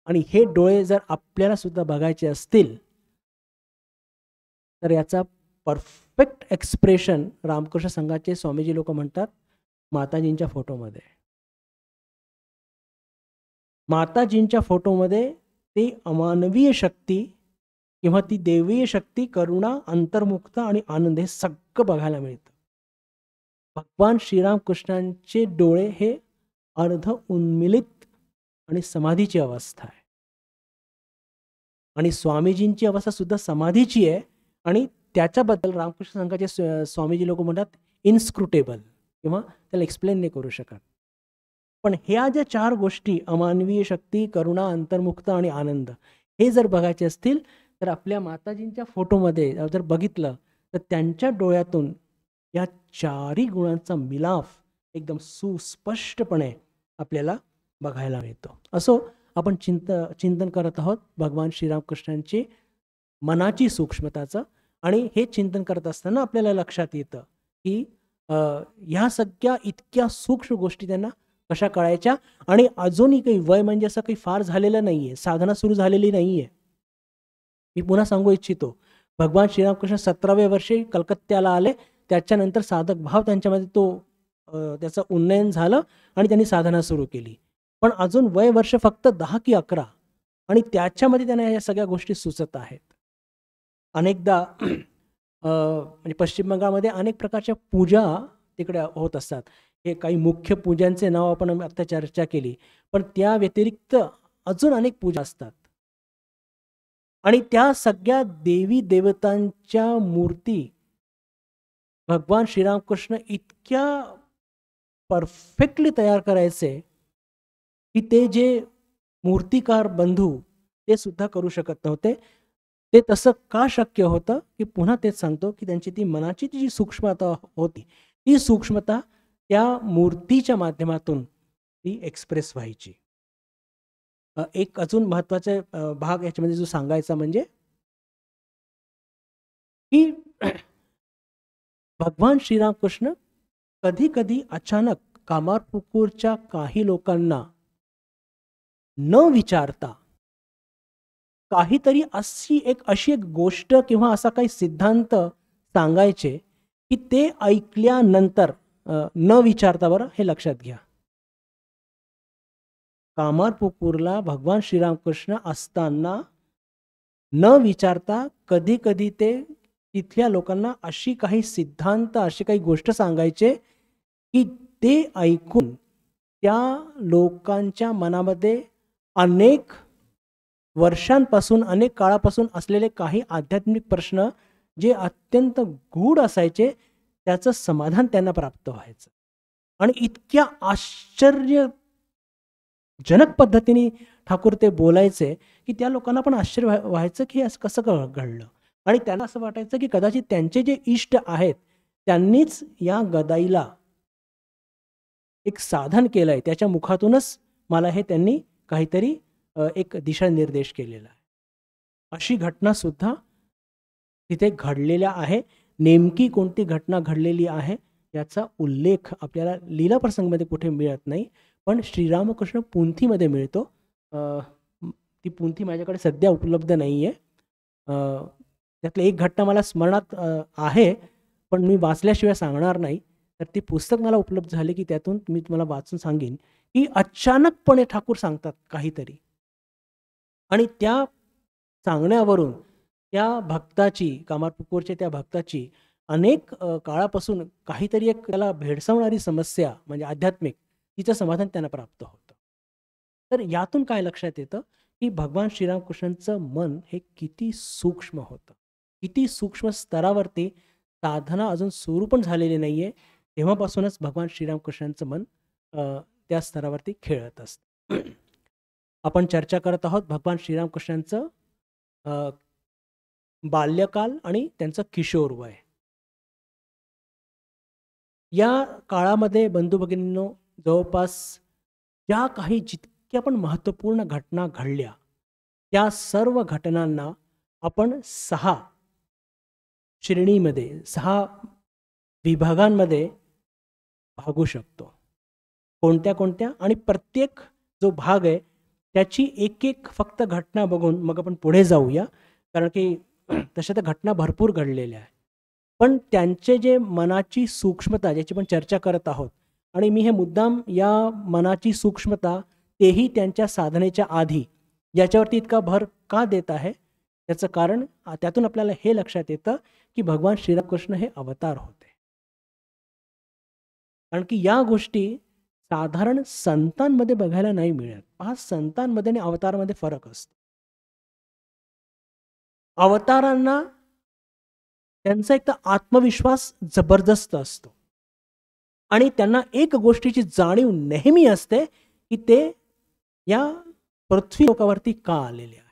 आणि हे डोळे जर आपल्याला सुद्धा बघायचे असतील तर याचा परफेक्ट एक्सप्रेशन रामकृष्ण संघाचे स्वामीजी लोक म्हणतात माताजींच्या फोटोमध्ये माताजींच्या फोटोमध्ये ते अमानवीय शक्ती तेव्हा ती देवीय शक्ती करुणा अंतर्मुक्त आणि आनंद हे सगळं बघायला मिळतं भगवान श्रीरामकृष्णांचे डोळे हे अर्ध उन्मिलित आणि समाधीची अवस्था आहे आणि स्वामीजींची अवस्था सुद्धा समाधीची आहे आणि त्याच्याबद्दल रामकृष्ण संघाचे स्वामीजी लोक म्हणतात इन्स्क्रुटेबल किंवा त्याला एक्सप्लेन नाही करू शकत पण ह्या ज्या चार गोष्टी अमानवीय शक्ती करुणा अंतर्मुक्त आणि आनंद हे जर बघायचे असतील तर आपल्या माताजींच्या फोटोमध्ये जर बघितलं तर त्यांच्या डोळ्यातून या चारही गुणांचा मिलाफ एकदम सुस्पष्टपणे आपल्याला बघायला मिळतो असो आपण चिंत चिंतन करत आहोत भगवान श्रीरामकृष्णांची मनाची सूक्ष्मताचं आणि हे चिंतन करत असताना आपल्याला लक्षात येतं की ह्या सगळ्या इतक्या सूक्ष्म गोष्टी त्यांना कशा कळायच्या आणि अजूनही काही वय म्हणजे असं काही फार झालेलं आहे साधना सुरू झालेली आहे मी पुन्हा सांगू इच्छितो भगवान श्रीरामकृष्ण सतराव्या वर्षी कलकत्त्याला आले त्याच्यानंतर साधक भाव त्यांच्यामध्ये तो त्याचं उन्नयन झालं आणि त्यांनी साधना सुरू केली पण अजून वय वर्ष फक्त दहा की अकरा आणि त्याच्यामध्ये त्यांना या सगळ्या गोष्टी सुचत आहेत अनेकदा म्हणजे पश्चिम बंगालमध्ये अनेक प्रकारच्या पूजा तिकडे होत असतात हे काही मुख्य पूजांचे नाव आपण आत्ता चर्चा केली पण त्या व्यतिरिक्त अजून अनेक पूजा असतात आणि त्या सगळ्या देवी देवतांच्या मूर्ती भगवान श्रीरामकृष्ण इतक्या परफेक्टली तयार करायचे की ते जे मूर्तिकार बंधू ते सुद्धा करू शकत नव्हते ते तसं का शक्य होतं की पुन्हा तेच सांगतो की त्यांची ती मनाची जी सूक्ष्मता होती ती सूक्ष्मता त्या मूर्तीच्या माध्यमातून ती एक्सप्रेस व्हायची एक अजून महत्वाचा भाग याच्यामध्ये जो सांगायचा म्हणजे की भगवान श्रीरामकृष्ण कधी कधी अचानक कामारपुकूरच्या काही लोकांना न विचारता काहीतरी अशी एक अशी एक गोष्ट किंवा असा काही सिद्धांत सांगायचे की ते ऐकल्यानंतर न विचारता बरं हे लक्षात घ्या कामारपुपूरला भगवान श्रीरामकृष्ण असताना न विचारता कधी कधी ते तिथल्या लोकांना अशी काही सिद्धांत अशी काही गोष्ट सांगायचे की ते ऐकून त्या लोकांच्या मनामध्ये अनेक वर्षांपासून अनेक काळापासून असलेले काही आध्यात्मिक प्रश्न जे अत्यंत गूढ असायचे त्याचं समाधान त्यांना प्राप्त व्हायचं आणि इतक्या आश्चर्य जनक पद्धतीने ठाकूर ते बोलायचे की त्या लोकांना पण आश्चर्य व्हायचं की असं कसं घडलं आणि त्यांना असं वाटायचं की कदाचित त्यांचे जे इष्ट आहेत त्यांनीच या गदाईला एक साधन केलं आहे त्याच्या मुखातूनच मला हे त्यांनी काहीतरी एक दिशानिर्देश केलेला आहे अशी घटना सुद्धा तिथे घडलेल्या आहे नेमकी कोणती घटना घडलेली आहे याचा उल्लेख आपल्याला लीला प्रसंगमध्ये कुठे मिळत नाही पण श्रीरामकृष्ण पुंथीमध्ये मिळतो ती पुंथी माझ्याकडे सध्या उपलब्ध नाही आहे त्यातली एक घटना मला स्मरणात आहे पण मी वाचल्याशिवाय सांगणार नाही तर ती पुस्तक मला उपलब्ध झाले की त्यातून मी तुम्हाला वाचून सांगेन की अचानकपणे ठाकूर सांगतात काहीतरी आणि त्या सांगण्यावरून त्या भक्ताची कामारपुकोरच्या त्या भक्ताची अनेक काळापासून काहीतरी एक त्याला भेडसावणारी समस्या म्हणजे आध्यात्मिक तिचं समाधान त्यांना प्राप्त होतं तर यातून काय लक्षात येतं की भगवान श्रीरामकृष्णांचं मन हे किती सूक्ष्म होतं किती सूक्ष्म स्तरावरती साधना अजून सुरू पण झालेली नाही आहे तेव्हापासूनच भगवान श्रीरामकृष्णांचं मन त्या स्तरावरती खेळत असतं आपण चर्चा करत आहोत भगवान श्रीरामकृष्णांचं बाल्यकाल आणि त्यांचं किशोर वय या काळामध्ये बंधू भगिनींनो जवळपास ज्या काही जितक्या पण महत्त्वपूर्ण घटना घडल्या त्या सर्व घटनांना आपण सहा श्रेणीमध्ये सहा विभागांमध्ये भागू शकतो कोणत्या कोणत्या आणि प्रत्येक जो भाग आहे त्याची एक एक फक्त घटना बघून मग आपण पुढे जाऊया कारण की तशा तर घटना भरपूर घडलेल्या आहेत पण त्यांचे जे मनाची सूक्ष्मता ज्याची आपण चर्चा करत आहोत आणि मी हे मुद्दाम या मनाची सूक्ष्मता तेही त्यांच्या साधनेच्या आधी याच्यावरती इतका भर का देत आहे त्याचं कारण त्यातून आपल्याला हे लक्षात येतं की भगवान श्रीरामकृष्ण हे अवतार होते कारण की या गोष्टी साधारण संतांमध्ये बघायला नाही मिळत पहा संतांमध्ये आणि अवतारामध्ये फरक असतो अवतारांना त्यांचा एक तर आत्मविश्वास जबरदस्त असतो आणि त्यांना एक गोष्टीची जाणीव नेहमी असते की ते या पृथ्वी लोकावरती का आलेले आहे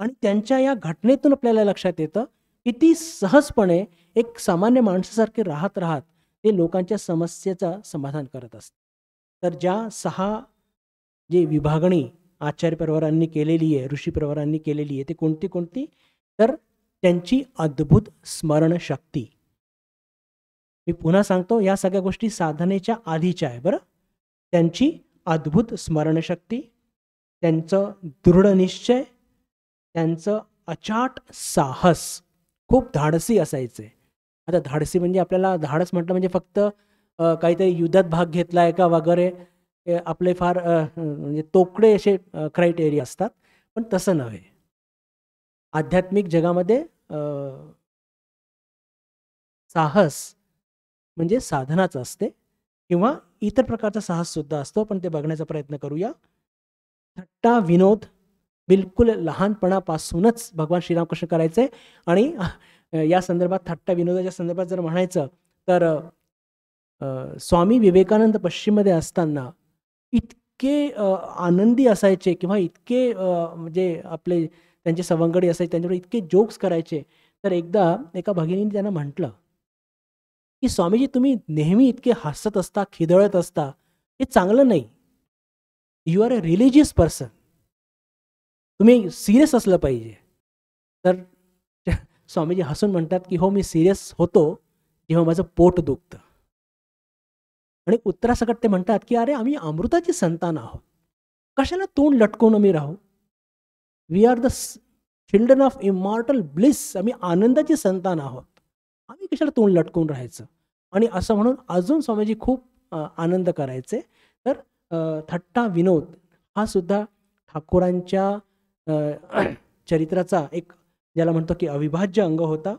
आणि त्यांच्या या घटनेतून आपल्याला लक्षात येतं की ती सहजपणे एक सामान्य माणसासारखे राहत राहत ते लोकांच्या समस्येचा समाधान करत असते तर ज्या सहा जे विभागणी आचार्य परवारांनी केलेली आहे ऋषी परवारांनी केलेली आहे ते कोणती कोणती तर त्यांची अद्भुत स्मरणशक्ती मी पुन्हा सांगतो या सगळ्या गोष्टी साधनेच्या आधीच्या आहे बरं त्यांची अद्भुत स्मरणशक्ती त्यांचं दृढ निश्चय त्यांचं अचाट साहस खूप धाडसी असायचे आता धाडसी म्हणजे आपल्याला धाडस म्हटलं म्हणजे फक्त काहीतरी युद्धात भाग घेतला आहे का वगैरे आपले फार म्हणजे तोकडे असे क्रायटेरिया असतात पण तसं नव्हे आध्यात्मिक जगामध्ये साहस म्हणजे साधनाचं असते किंवा इतर प्रकारचा साहस सुद्धा असतो पण ते बघण्याचा प्रयत्न करूया थट्टा विनोद बिलकुल लहानपणापासूनच भगवान श्रीरामकृष्ण करायचे आणि या संदर्भात थट्टा विनोदाच्या संदर्भात जर म्हणायचं तर स्वामी विवेकानंद पश्चिममध्ये असताना इतके आनंदी असायचे किंवा इतके म्हणजे आपले त्यांचे सवंगडी असायचे त्यांच्याकडे इतके जोक्स करायचे तर एकदा एका भगिनीने त्यांना म्हटलं की स्वामीजी तुम्ही नेहमी इतके हसत असता खिदळत असता हे चांगलं नाही you are a religious person तुम्ही सिरियस असलं पाहिजे तर स्वामीजी हसून म्हणतात की हो मी सिरियस होतो जेव्हा माझं पोट दुखतं आणि उत्तरासकट ते म्हणतात की अरे आम्ही अमृताची संतान आहोत कशाला तोंड लटकवून आम्ही राहू we are the children of immortal bliss आम्ही आनंदाची संतान आहोत आम्ही कशाला तोंड लटकून राहायचं आणि असं म्हणून अजून स्वामीजी खूप आनंद करायचे तर थट्टा विनोद हा सुद्धा ठाकूरांच्या चरित्राचा एक ज्याला म्हणतो की अविभाज्य अंग होता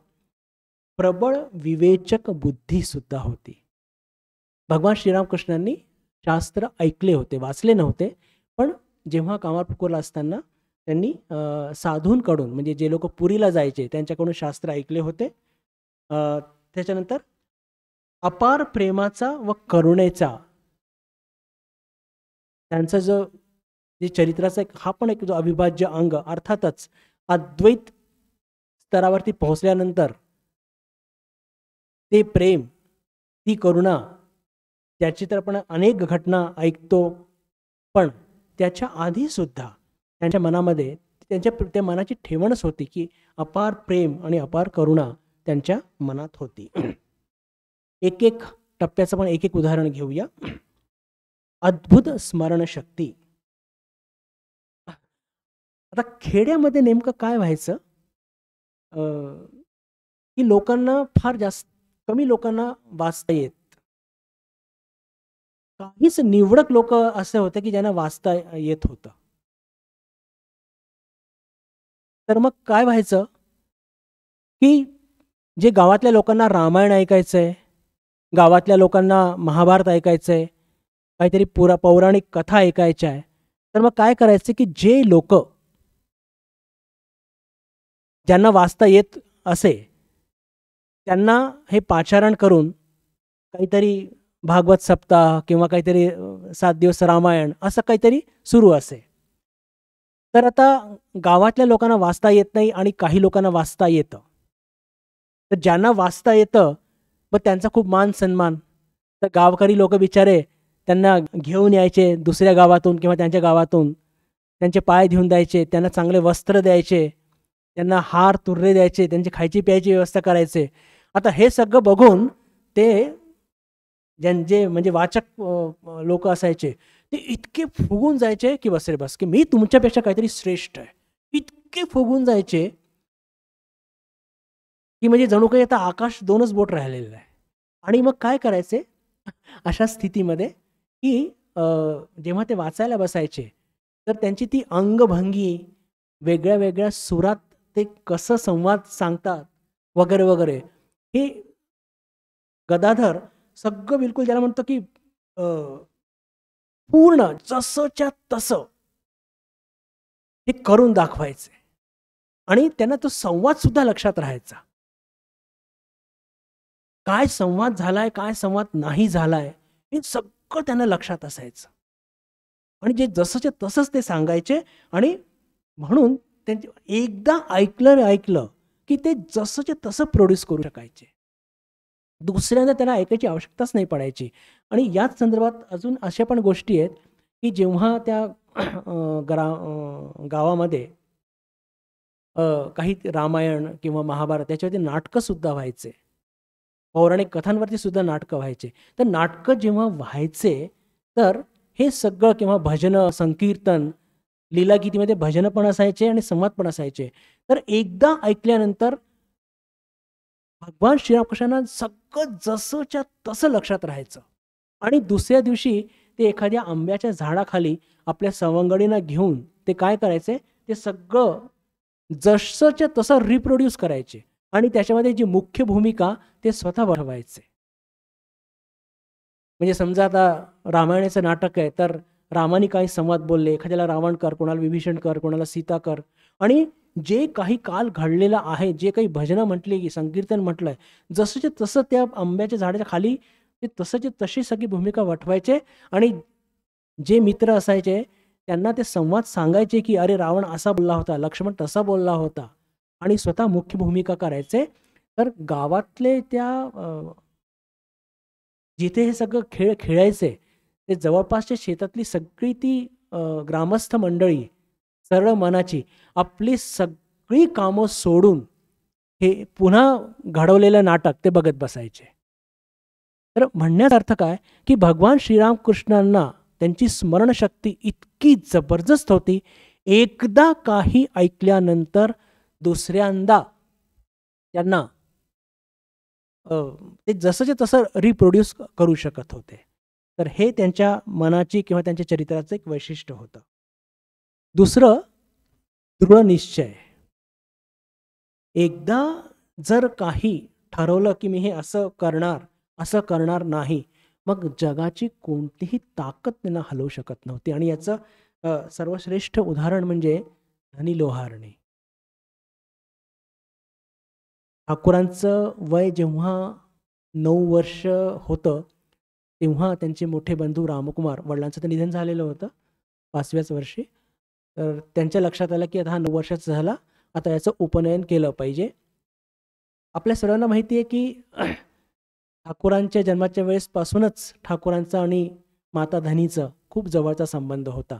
प्रबळ विवेचक बुद्धीसुद्धा होती भगवान श्रीरामकृष्णांनी शास्त्र ऐकले होते वाचले नव्हते पण जेव्हा कामार फुकोरला असताना त्यांनी साधूंकडून म्हणजे जे लोक पुरीला जायचे त्यांच्याकडून शास्त्र ऐकले होते त्याच्यानंतर अपार प्रेमाचा व करुणेचा त्यांचा जो जे चरित्राचा एक हा पण एक जो अविभाज्य अंग अर्थातच अद्वैत स्तरावरती पोहोचल्यानंतर ते प्रेम ती करुणा त्याची तर आपण अनेक घटना ऐकतो पण त्याच्या आधीसुद्धा त्यांच्या मनामध्ये त्यांच्या त्या मनाची ठेवणच होती की अपार प्रेम आणि अपार करुणा त्यांच्या मनात होती एक एक टप्प्याचं पण एक एक उदाहरण घेऊया अद्भुत स्मरणशक्ती आता खेड्यामध्ये नेमकं काय व्हायचं की लोकांना फार जास्त कमी लोकांना वाचता येत काहीच निवडक लोक असे होते की ज्यांना वाचता येत होत तर मग काय व्हायचं की जे गावातल्या लोकांना रामायण ऐकायचं आहे गावातल्या लोकांना महाभारत ऐकायचं आहे काहीतरी पुरा पौराणिक कथा ऐकायच्या आहे तर मग काय करायचं की जे लोक ज्यांना वाचता येत असे त्यांना हे पाचारण करून काहीतरी भागवत सप्ताह किंवा काहीतरी सात दिवस रामायण असं काहीतरी सुरू असे तर आता गावातल्या लोकांना वाचता येत नाही आणि काही लोकांना वाचता येतं तर ज्यांना वाचता येतं मग त्यांचा खूप मान सन्मान तर गावकरी लोक बिचारे त्यांना घेऊन यायचे दुसऱ्या गावातून किंवा त्यांच्या गावातून त्यांचे पाय घेऊन द्यायचे त्यांना चांगले वस्त्र द्यायचे त्यांना हार तुर्रे द्यायचे त्यांची खायची प्यायची व्यवस्था करायचे आता हे सगळं बघून ते ज्यांचे म्हणजे वाचक लोक असायचे ते इतके फुगून जायचे की बस रे बस की मी तुमच्यापेक्षा काहीतरी श्रेष्ठ आहे इतके फुगून जायचे की म्हणजे जणू काही आता आकाश दोनच बोट राहिलेलं आहे आणि मग काय करायचे अशा स्थितीमध्ये की जेव्हा ते वाचायला बसायचे तर त्यांची ती अंगभंगी वेगळ्या वेगळ्या सुरात ते कसं संवाद सांगतात वगैरे वगैरे हे गदाधर सगळं बिलकुल ज्याला म्हणतो की पूर्ण जसंच्या तसं हे करून दाखवायचे आणि त्यांना तो संवाद सुद्धा लक्षात राहायचा काय संवाद झालाय काय संवाद नाही झालाय हे सगळं त्यांना लक्षात असायचं आणि जे जसंचे तसंच ते सांगायचे आणि म्हणून त्यांचे एकदा ऐकलं ऐकलं की ते जसंचे तसं प्रोड्यूस करू शकायचे दुसऱ्यांदा त्यांना ऐकायची आवश्यकताच नाही पडायची आणि याच संदर्भात अजून अशा पण गोष्टी आहेत की जेव्हा त्या ग्रा गावामध्ये काही रामायण किंवा महाभारत याच्यावरती नाटकंसुद्धा व्हायचे पौराणिक कथांवरती सुद्धा नाटकं व्हायचे तर नाटकं जेव्हा व्हायचे तर हे सगळं किंवा भजन संकीर्तन लीलागीतीमध्ये भजन पण असायचे आणि संवाद पण असायचे तर एकदा ऐकल्यानंतर भगवान श्रीरामकृष्णांना सगळं जसंच्या तसं लक्षात राहायचं आणि दुसऱ्या दिवशी ते एखाद्या आंब्याच्या झाडाखाली आपल्या सवंगडीना घेऊन ते काय करायचे ते सगळं जसंच्या तसं रिप्रोड्यूस करायचे आणि त्याच्यामध्ये जी मुख्य भूमिका ते स्वतः बनवायचे म्हणजे समजा आता रामायणाचं नाटक आहे तर रामाने काही संवाद बोलले एखाद्याला रावण कर कोणाला विभीषण कर कोणाला सीता कर आणि जे काही काल घडलेलं आहे जे काही भजनं म्हटले की संकीर्तन म्हटलंय जसंचे तसं त्या आंब्याच्या झाडाच्या खाली ते तसंचे तशी सगळी भूमिका वाटवायचे आणि जे मित्र असायचे त्यांना ते संवाद सांगायचे की अरे रावण असा बोलला होता लक्ष्मण तसा बोलला होता आणि स्वतः मुख्य भूमिका करायचे तर गावातले त्या जिथे हे सगळं खेळ खेळायचे ते जवळपासच्या शेतातली सगळी ती ग्रामस्थ मंडळी सरळ मनाची आपली सगळी कामं सोडून हे पुन्हा घडवलेलं नाटक ते बघत बसायचे तर म्हणण्याचा अर्थ काय की भगवान श्रीरामकृष्णांना त्यांची स्मरणशक्ती इतकी जबरदस्त होती एकदा काही ऐकल्यानंतर दुसऱ्यांदा त्यांना ते जसंच्या तसं रिप्रोड्यूस करू शकत होते तर हे त्यांच्या मनाची किंवा त्यांच्या चरित्राचं एक वैशिष्ट्य होतं दुसरं दृढ निश्चय एकदा जर काही ठरवलं की मी हे असं करणार असं करणार नाही मग जगाची कोणतीही ताकद त्यांना हलवू शकत नव्हती आणि याचं सर्वश्रेष्ठ उदाहरण म्हणजे धनी लोहारणे ठाकुरांचं वय जेव्हा नऊ वर्ष होतं तेव्हा त्यांचे मोठे बंधू रामकुमार वडिलांचं तर निधन झालेलं होतं पाचव्याच वर्षी तर त्यांच्या लक्षात आलं की आता हा नऊ वर्षाचा झाला आता याचं उपनयन केलं पाहिजे आपल्या सर्वांना माहिती आहे की ठाकूरांच्या जन्माच्या वेळेसपासूनच ठाकूरांचा आणि माता धनीचं खूप जवळचा संबंध होता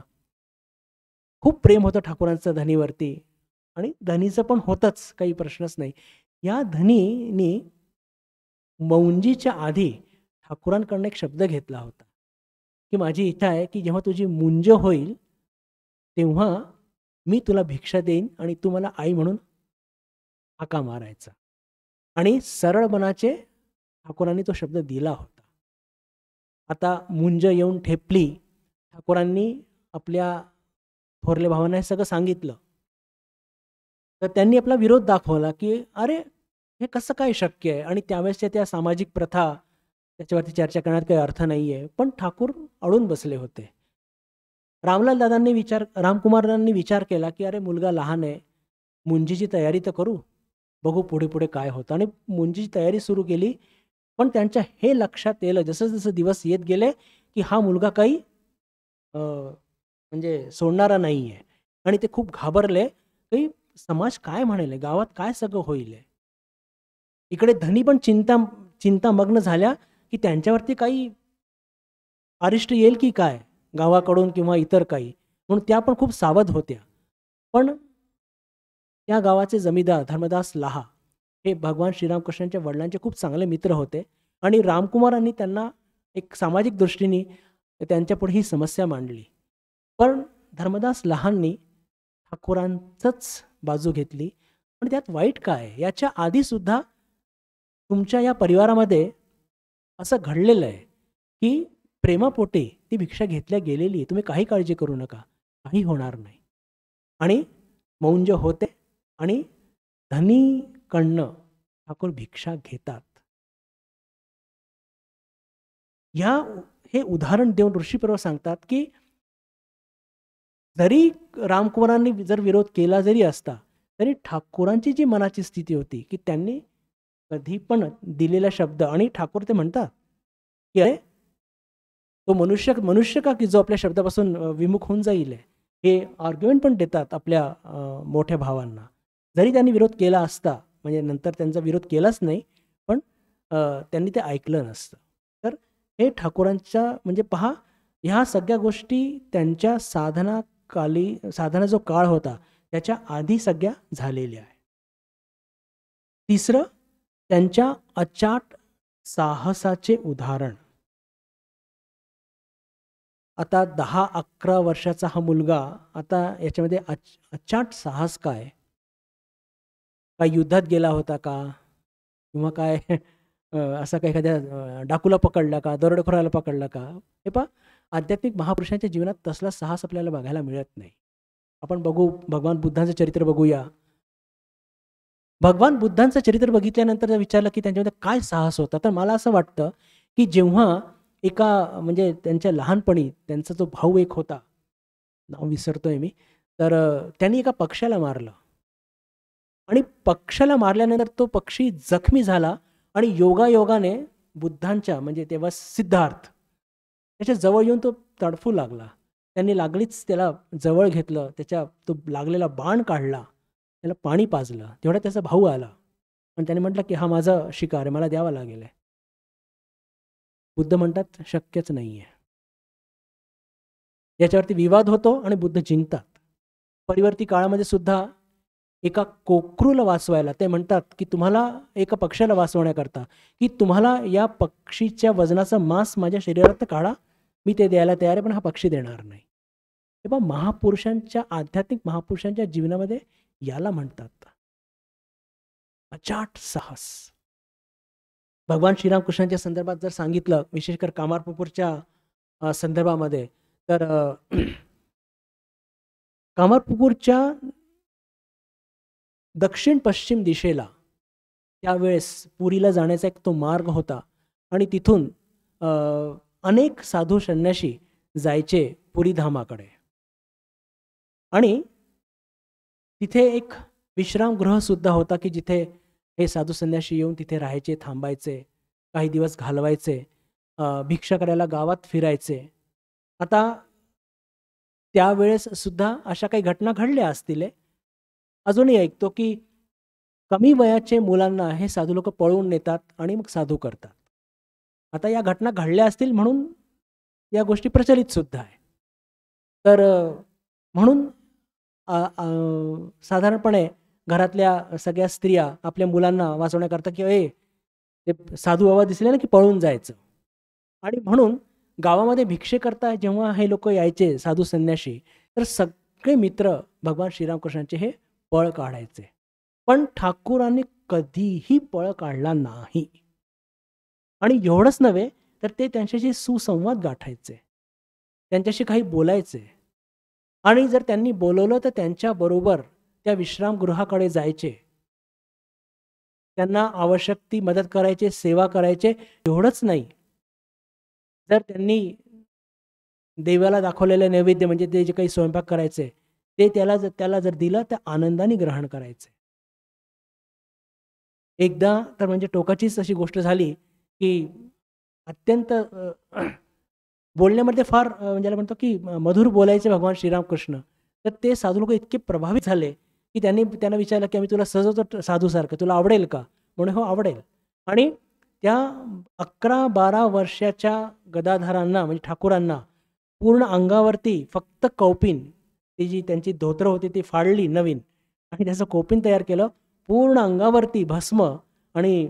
खूप प्रेम होतं ठाकुरांचं धनीवरती आणि धनीचं पण होतंच काही प्रश्नच नाही या धनीने मौंजीच्या आधी ठाकूरांकडनं एक शब्द घेतला होता की माझी इच्छा आहे की जेव्हा तुझी मुंज होईल तेव्हा मी तुला भिक्षा देईन आणि तू मला आई म्हणून हाका मारायचा आणि सरळ मनाचे ठाकूरांनी तो शब्द दिला होता आता मुंज येऊन ठेपली ठाकुरांनी आपल्या थोरले भावांना हे सगळं सांगितलं तर त्यांनी आपला विरोध दाखवला की अरे हे कसं काय शक्य आहे आणि त्यावेळेसच्या त्या सामाजिक प्रथा त्याच्यावरती चर्चा करण्यात काही अर्थ नाही आहे पण ठाकूर अडून बसले होते रामलाल दादांनी विचार रामकुमारांनी विचार केला की अरे मुलगा लहान आहे मुंजीची तयारी तर करू बघू पुढे पुढे काय होतं आणि मुंजीची तयारी सुरू केली पण त्यांच्या हे लक्षात येलं जसं जसं दिवस येत गेले की हा मुलगा काही म्हणजे सोडणारा नाही आहे आणि ते खूप घाबरले की समाज काय म्हणेल गावात काय सगळं होईल इकडे धनी पण चिंता चिंतामग्न झाल्या की त्यांच्यावरती काही अरिष्ट येईल की काय गावाकडून किंवा इतर काही म्हणून त्या पण खूप सावध होत्या पण त्या गावाचे जमीदार धर्मदास लाहा हे भगवान श्रीरामकृष्णांच्या वडिलांचे खूप चांगले मित्र होते आणि रामकुमारांनी त्यांना एक सामाजिक दृष्टीने त्यांच्यापुढे ही समस्या मांडली पण धर्मदास लहाननी ठाकूरांचंच बाजू घेतली पण त्यात वाईट काय याच्या आधीसुद्धा तुमच्या या परिवारामध्ये असं घडलेलं आहे की प्रेमापोटे ती भिक्षा घेतल्या गेलेली आहे तुम्ही काही काळजी करू नका काही होणार नाही आणि मौंज होते आणि धनीकडनं ठाकूर भिक्षा घेतात या हे उदाहरण देऊन ऋषीपर्व सांगतात की जरी रामकुमारांनी जर विरोध केला जरी असता तरी ठाकूरांची जी मनाची स्थिती होती की त्यांनी कधी पण दिलेला शब्द आणि ठाकूर ते म्हणतात की अरे तो मनुष्य मनुष्य का की जो आपल्या शब्दापासून विमुख होऊन जाईल हे आर्ग्युमेंट पण देतात आपल्या मोठ्या भावांना जरी त्यांनी विरोध केला असता म्हणजे नंतर त्यांचा विरोध केलाच नाही पण त्यांनी ते ऐकलं नसतं तर हे ठाकूरांच्या म्हणजे पहा ह्या सगळ्या गोष्टी त्यांच्या साधना काली साधना जो काळ होता त्याच्या आधी सगळ्या झालेल्या आहे तिसरं त्यांच्या अचाट साहसाचे उदाहरण आता दहा अकरा वर्षाचा हा मुलगा आता याच्यामध्ये अच अचाट साहस काय काय युद्धात गेला होता का किंवा काय असा काय एखाद्या डाकूला पकडला का दरडखोराला पकडला का हे पा आध्यात्मिक महापुरुषांच्या जीवनात तसला साहस आपल्याला बघायला मिळत नाही आपण बघू भगवान बुद्धांचं चरित्र बघूया भगवान बुद्धांचं चरित्र बघितल्यानंतर जर विचारलं की त्यांच्यामध्ये काय साहस होता तर मला असं वाटतं की जेव्हा एका म्हणजे त्यांच्या लहानपणी त्यांचा जो भाऊ एक होता नाव विसरतोय मी तर त्यांनी एका पक्षाला मारलं आणि पक्षाला मारल्यानंतर तो पक्षी जखमी झाला आणि योगायोगाने बुद्धांच्या म्हणजे तेव्हा सिद्धार्थ त्याच्या जवळ येऊन तो तडफू लागला त्यांनी लागलीच त्याला जवळ घेतलं त्याच्या तो लागलेला बाण काढला त्याला पाणी पाजलं तेवढा त्याचा भाऊ आला आणि त्याने म्हटलं की हा माझा शिकार आहे मला द्यावा लागेल बुद्ध म्हणतात शक्यच नाही आहे याच्यावरती विवाद होतो आणि बुद्ध जिंकतात परिवर्ती काळामध्ये सुद्धा एका कोकरूला वाचवायला ते म्हणतात की तुम्हाला एका पक्षाला वाचवण्याकरता की तुम्हाला या पक्षीच्या वजनाचं मांस माझ्या शरीरात काढा मी ते द्यायला तयार आहे पण हा पक्षी देणार नाही तेव्हा महापुरुषांच्या आध्यात्मिक महापुरुषांच्या जीवनामध्ये याला म्हणतात अचाट साहस भगवान श्रीरामकृष्णांच्या संदर्भात जर सांगितलं विशेषकर कामारपूरच्या संदर्भामध्ये तर कामारपुकूरच्या दक्षिण पश्चिम दिशेला त्यावेळेस पुरीला जाण्याचा एक तो मार्ग होता आणि तिथून अनेक साधू संन्याशी जायचे पुरीधामाकडे आणि तिथे एक विश्रामगृहसुद्धा होता की जिथे हे साधू संन्याशी येऊन तिथे राहायचे थांबायचे काही दिवस घालवायचे भिक्षा करायला गावात फिरायचे आता त्यावेळेस सुद्धा अशा काही घटना घडल्या असतील अजूनही ऐकतो की कमी वयाचे मुलांना हे साधू लोक पळवून नेतात आणि मग साधू करतात आता या घटना घडल्या असतील म्हणून या गोष्टी प्रचलित सुद्धा आहे तर म्हणून साधारणपणे घरातल्या सगळ्या स्त्रिया आपल्या मुलांना वाचवण्याकरता की ए ते साधू बाबा दिसले ना की पळून जायचं आणि म्हणून गावामध्ये भिक्षेकरता जेव्हा हे लोक यायचे साधू संन्याशी तर सगळे मित्र भगवान श्रीरामकृष्णांचे हे पळ काढायचे पण ठाकूरांनी कधीही पळ काढला नाही आणि एवढंच नव्हे तर ते त्यांच्याशी सुसंवाद गाठायचे त्यांच्याशी काही बोलायचे आणि जर त्यांनी बोलवलं तर त्यांच्याबरोबर त्या विश्रामगृहाकडे जायचे त्यांना आवश्यक ती मदत करायचे सेवा करायचे एवढंच नाही जर त्यांनी देवाला दाखवलेलं नैवेद्य म्हणजे ते जे काही स्वयंपाक करायचे ते त्याला जर त्याला जर दिलं तर आनंदाने ग्रहण करायचे एकदा तर म्हणजे टोकाचीच अशी गोष्ट झाली की अत्यंत बोलण्यामध्ये फार म्हणजे म्हणतो की मधुर बोलायचे भगवान श्रीरामकृष्ण तर ते साधू लोक इतके प्रभावित झाले की त्यांनी त्यांना विचारलं की आम्ही तुला सजवतो साधूसारखं तुला आवडेल का म्हणून हो आवडेल आणि त्या अकरा बारा वर्षाच्या गदाधारांना म्हणजे ठाकूरांना पूर्ण अंगावरती फक्त कौपीन ती जी त्यांची धोत्र होती ती फाडली नवीन आणि त्याचं कोपिन तयार केलं पूर्ण अंगावरती भस्म आणि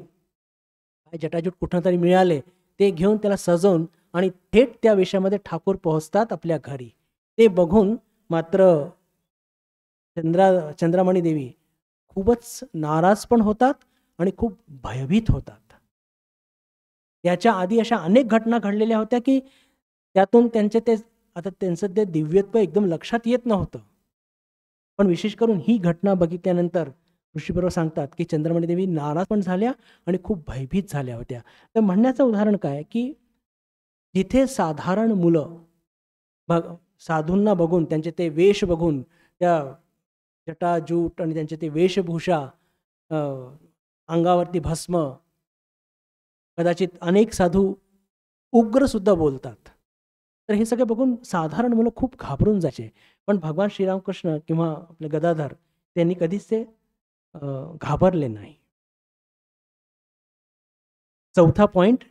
जटाजूट कुठं तरी मिळाले ते घेऊन त्याला सजवून आणि थेट त्या विषयामध्ये ठाकूर पोहोचतात आपल्या घरी ते बघून मात्र चंद्रा चंद्रामणी देवी खूपच नाराज पण होतात आणि खूप भयभीत होतात याच्या आधी अशा अनेक घटना घडलेल्या होत्या की त्यातून त्यांचे ते आता त्यांचं ते दिव्यत्व एकदम लक्षात येत नव्हतं पण विशेष करून ही घटना बघितल्यानंतर ऋषीपर्व सांगतात की चंद्रमणी देवी नाराज पण झाल्या आणि खूप भयभीत झाल्या होत्या तर म्हणण्याचं उदाहरण काय की जिथे साधारण मुलं बघ साधूंना बघून त्यांचे ते वेश बघून त्या जटा जूट आणि त्यांचे ते वेशभूषा अंगावरती भस्म कदाचित अनेक साधू उग्रसुद्धा बोलतात तर हे सगळे बघून साधारण मुलं खूप घाबरून जायचे पण भगवान श्रीरामकृष्ण किंवा आपले गदाधर त्यांनी कधीच ते घाबरले नाही चौथा पॉइंट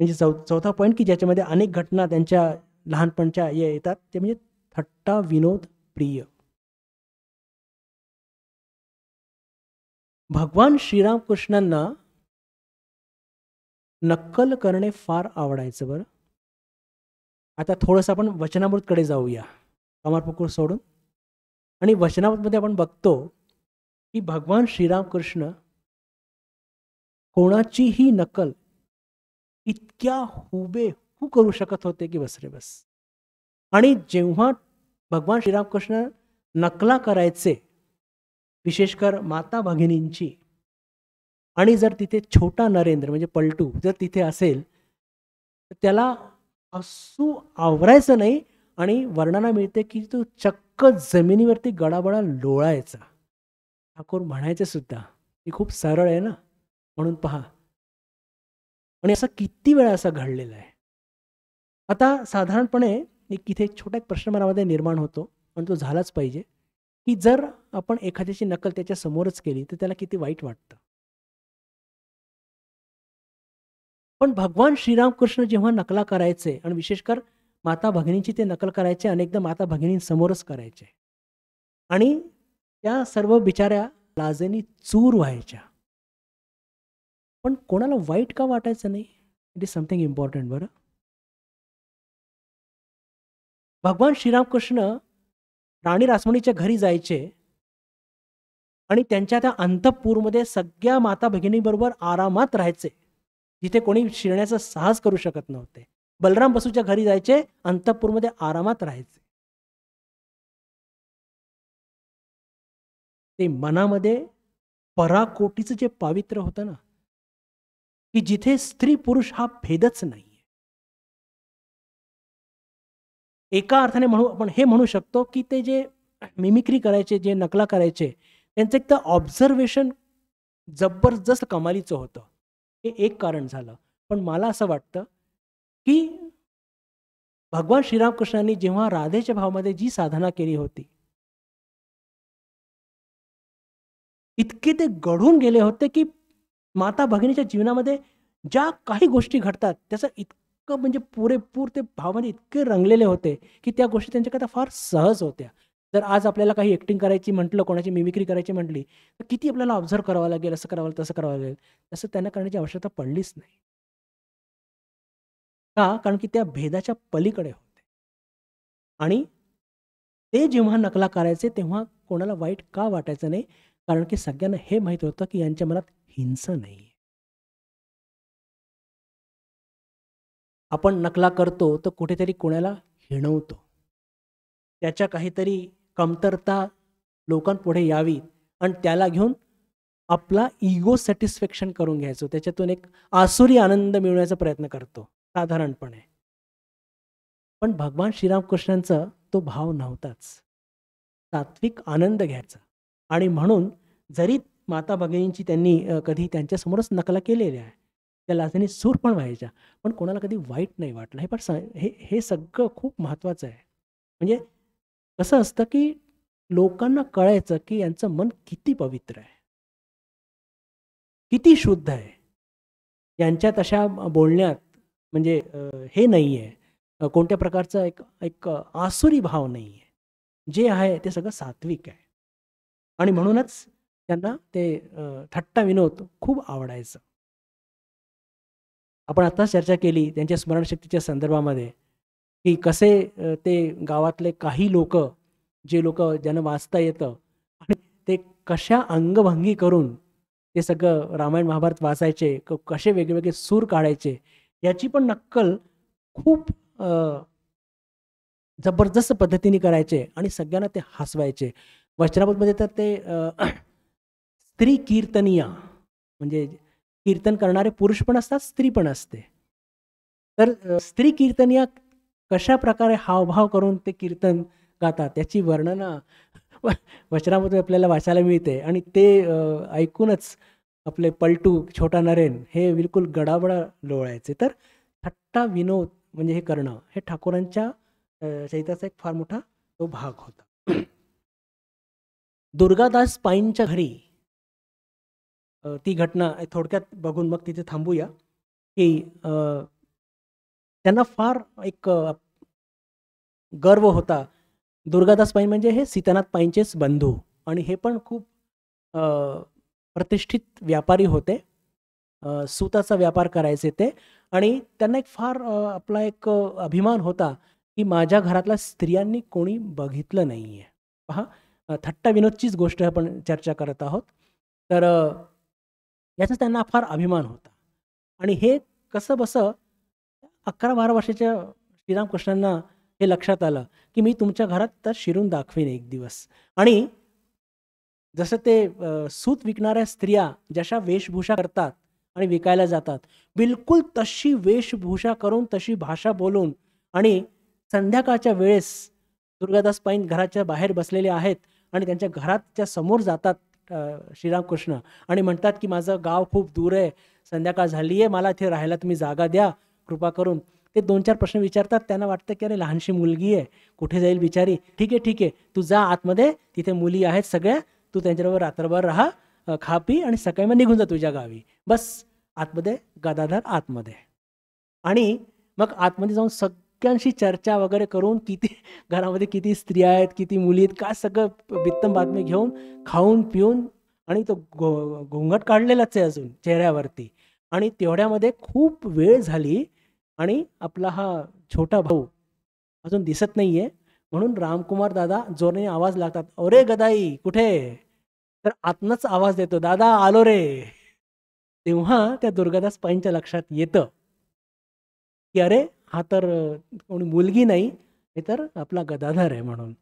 म्हणजे चौ चौथा पॉईंट की ज्याच्यामध्ये अनेक घटना त्यांच्या लहानपणच्या येतात ते म्हणजे थट्टा विनोद प्रिय भगवान श्रीरामकृष्णांना नक्कल करणे फार आवडायचं बरं आता थोडंसं आपण वचनामृतकडे जाऊया कमारपुकूर सोडून आणि वचनामृतमध्ये आपण बघतो की भगवान श्रीरामकृष्ण कोणाचीही नकल इतक्या हुबे हुबेहू करू शकत होते की बस रे बस आणि जेव्हा भगवान श्रीरामकृष्ण नकला करायचे विशेषकर माता भगिनींची आणि जर तिथे छोटा नरेंद्र म्हणजे पलटू जर तिथे असेल तर त्याला असू आवरायचं नाही आणि वर्णना मिळते की तो चक्क जमिनीवरती गडाबडा लोळायचा ठाकूर म्हणायचे सुद्धा ही खूप सरळ आहे ना म्हणून पहा आणि असं किती वेळा असं घडलेलं आहे आता साधारणपणे एक इथे एक छोटा एक प्रश्न मनामध्ये निर्माण होतो पण तो झालाच पाहिजे की जर आपण एखाद्याची नकल त्याच्या समोरच केली तर त्याला किती वाईट वाटतं पण भगवान श्रीरामकृष्ण जेव्हा नकला करायचे आणि विशेषकर माता भगिनींची ते नकल करायचे अनेकदा माता भगिनींसमोरच करायचे आणि त्या सर्व बिचाऱ्या लाजेनी चूर व्हायच्या पण कोणाला वाईट का वाटायचं नाही इट इज समथिंग इम्पॉर्टंट बरं भगवान श्रीरामकृष्ण राणी रासमणीच्या घरी जायचे आणि त्यांच्या त्या अंतपूरमध्ये सगळ्या माता भगिनीबरोबर आरामात राहायचे जिथे कोणी शिरण्याचं साहस करू शकत नव्हते बलराम बसूच्या घरी जायचे अंतपूरमध्ये आरामात राहायचे ते मनामध्ये पराकोटीचं जे पावित्र्य होतं ना की जिथे स्त्री पुरुष हा भेदच नाही एका अर्थाने म्हणू आपण हे म्हणू शकतो की ते जे मिमिक्री करायचे जे नकला करायचे त्यांचं एक तर ऑब्झर्वेशन जबरदस्त कमालीचं होतं हे एक कारण झालं पण मला असं वाटतं की भगवान श्रीरामकृष्णांनी जेव्हा राधेच्या भावामध्ये जी साधना केली होती इतके ते घडून गेले होते की माता भगिनीच्या जीवनामध्ये ज्या काही गोष्टी घडतात त्याचं इतकं म्हणजे पुरेपूर ते भावाने इतके रंगलेले होते की त्या गोष्टी त्यांच्याकरता फार सहज होत्या जर आज आपल्याला काही ऍक्टिंग करायची म्हटलं कोणाची मिमिक्री करायची म्हटली तर किती आपल्याला ऑब्झर्व करावं लागेल असं करावं तसं करावं लागेल तसं त्यांना करण्याची आवश्यकता पडलीच नाही का कारण की त्या भेदाच्या पलीकडे होते आणि ते जेव्हा नकला करायचे तेव्हा कोणाला वाईट का वाटायचं नाही कारण की सगळ्यांना हे माहीत होतं की यांच्या मनात हिंसा नाही आपण नकला करतो तर कुठेतरी कोणाला हिणवतो त्याच्या काहीतरी कमतरता लोकांपुढे यावी आणि त्याला घेऊन आपला इगो सॅटिस्फॅक्शन करून घ्यायचो त्याच्यातून एक आसुरी आनंद मिळवण्याचा प्रयत्न करतो साधारणपणे पण भगवान श्रीरामकृष्णांचा तो भाव नव्हताच सात्विक आनंद घ्यायचा आणि म्हणून जरी माता भगिनींची त्यांनी कधी त्यांच्यासमोरच नकला केलेल्या आहे त्या लाजणी सूर पण व्हायच्या पण कोणाला कधी वाईट नाही वाटलं हे पण हे हे सगळं खूप महत्त्वाचं आहे म्हणजे कसं असतं की लोकांना कळायचं की यांचं मन किती पवित्र आहे किती शुद्ध आहे यांच्या तशा बोलण्यात म्हणजे हे नाही आहे कोणत्या प्रकारचं एक एक आसुरी भाव नाही आहे जे आहे ते सगळं सात्विक आहे आणि म्हणूनच त्यांना ते थट्टा विनोद खूप आवडायचं आपण आता चर्चा केली त्यांच्या स्मरणशक्तीच्या संदर्भामध्ये की कसे ते गावातले काही लोक जे लोक ज्यांना वाचता येतं आणि ते कशा अंगभंगी करून ते सगळं रामायण महाभारत वाचायचे कसे वेगवेगळे सूर काढायचे याची पण नक्कल खूप जबरदस्त पद्धतीने करायचे आणि सगळ्यांना ते हसवायचे वस्त्रापूरमध्ये तर ते स्त्री कीर्तनिया म्हणजे कीर्तन करणारे पुरुष पण असतात स्त्री पण असते तर स्त्री कीर्तनिया कशा प्रकारे हावभाव करून ते कीर्तन गातात त्याची वर्णना वचनामध्ये आपल्याला वाचायला मिळते आणि ते ऐकूनच आपले पलटू छोटा नरेन हे बिलकुल गडाबडा लोळायचे तर थट्टा विनोद म्हणजे हे करणं हे ठाकूरांच्या चैताचा एक फार मोठा तो भाग होता दुर्गादास पाईंच्या घरी ती घटना थोडक्यात बघून मग तिथे थांबूया की त्यांना फार एक गर्व होता दुर्गादास पाई म्हणजे हे सीतानाथ पाईंचेच बंधू आणि हे पण खूप प्रतिष्ठित व्यापारी होते सुताचा व्यापार करायचे ते आणि त्यांना एक फार आपला एक अभिमान होता की माझ्या घरातल्या स्त्रियांनी कोणी बघितलं नाहीये पहा थट्टा विनोदचीच गोष्ट आपण चर्चा करत आहोत तर याचा त्यांना फार अभिमान होता आणि हे कसं बसं अकरा बारा वर्षाच्या श्रीरामकृष्णांना हे लक्षात आलं की मी तुमच्या घरात तर शिरून दाखवेन एक दिवस आणि जसं ते सूत विकणाऱ्या स्त्रिया जशा वेशभूषा करतात आणि विकायला जातात बिलकुल तशी वेशभूषा करून तशी भाषा बोलून आणि संध्याकाळच्या वेळेस दुर्गादास पाईन घराच्या बाहेर बसलेले आहेत आणि त्यांच्या त्या समोर जातात श्रीरामकृष्ण आणि म्हणतात की माझं गाव खूप दूर आहे संध्याकाळ झाली आहे मला इथे राहायला तुम्ही जागा द्या कृपा करून ते दोन चार प्रश्न विचारतात त्यांना वाटतं की अरे लहानशी मुलगी आहे कुठे जाईल बिचारी ठीक आहे ठीक आहे तू जा आतमध्ये तिथे मुली आहेत सगळ्या तू त्यांच्याबरोबर रात्रभर राहा खा पी आणि सकाळी मग निघून जा तुझ्या गावी बस आतमध्ये गदाधर आतमध्ये आणि मग आतमध्ये जाऊन सग इतक्यांशी चर्चा वगैरे करून किती घरामध्ये किती स्त्रिया आहेत किती मुली आहेत काय सगळं बित्तम बातमी घेऊन खाऊन पिऊन आणि तो गो घोंगट काढलेलाच आहे अजून चेहऱ्यावरती आणि तेवढ्यामध्ये खूप वेळ झाली आणि आपला हा छोटा भाऊ अजून दिसत नाही म्हणून रामकुमार दादा जोरने आवाज लागतात अरे गदाई कुठे तर आतनच आवाज देतो दादा आलो रे तेव्हा त्या दुर्गादास पाईंच्या लक्षात येतं की अरे हा तर कोणी मुलगी नाही हे तर आपला गदाधर आहे म्हणून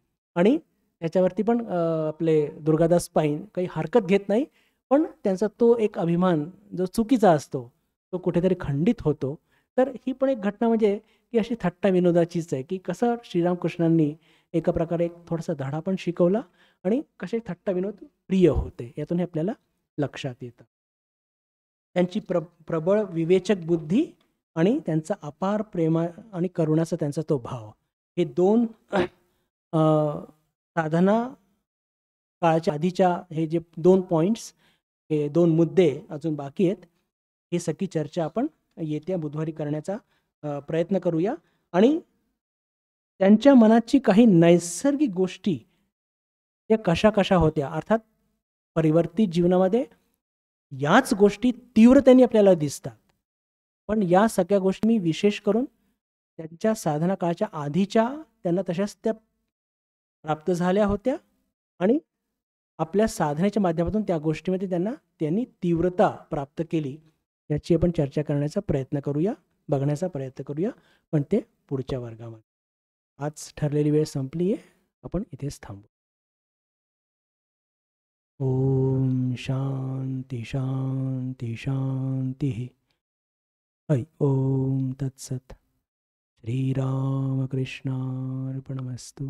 आणि त्याच्यावरती पण आपले दुर्गादास पाईन काही हरकत घेत नाही पण त्यांचा तो एक अभिमान जो चुकीचा असतो तो कुठेतरी खंडित होतो तर ही पण एक घटना म्हणजे की अशी थट्टा विनोदाचीच आहे की कसं श्रीरामकृष्णांनी एका प्रकारे एक थोडासा धडा पण शिकवला आणि कसे थट्टा विनोद प्रिय होते यातून हे आपल्याला लक्षात येतं त्यांची प्र प्रबळ विवेचक बुद्धी आणि त्यांचा अपार प्रेमा आणि करुणाचा त्यांचा तो भाव हे दोन साधना काळाच्या आधीच्या हे जे दोन पॉईंट्स हे दोन मुद्दे अजून बाकी आहेत ही सगळी चर्चा आपण येत्या बुधवारी करण्याचा प्रयत्न करूया आणि त्यांच्या मनाची काही नैसर्गिक गोष्टी या कशा कशा होत्या अर्थात परिवर्तित जीवनामध्ये याच गोष्टी तीव्रतेने आपल्याला दिसतात पण या सगळ्या गोष्टी मी विशेष करून त्यांच्या साधना काळाच्या आधीच्या त्यांना तशाच त्या प्राप्त झाल्या होत्या आणि आपल्या साधनेच्या माध्यमातून त्या गोष्टीमध्ये त्यांना त्यांनी तीव्रता प्राप्त केली याची आपण चर्चा करण्याचा प्रयत्न करूया बघण्याचा प्रयत्न करूया पण ते पुढच्या वर्गामध्ये आज ठरलेली वेळ संपली आहे आपण इथेच थांबू ओम शांती शांती शांती हरि ओम तत्सत श्रीरामकृष्णार्पणमस्तू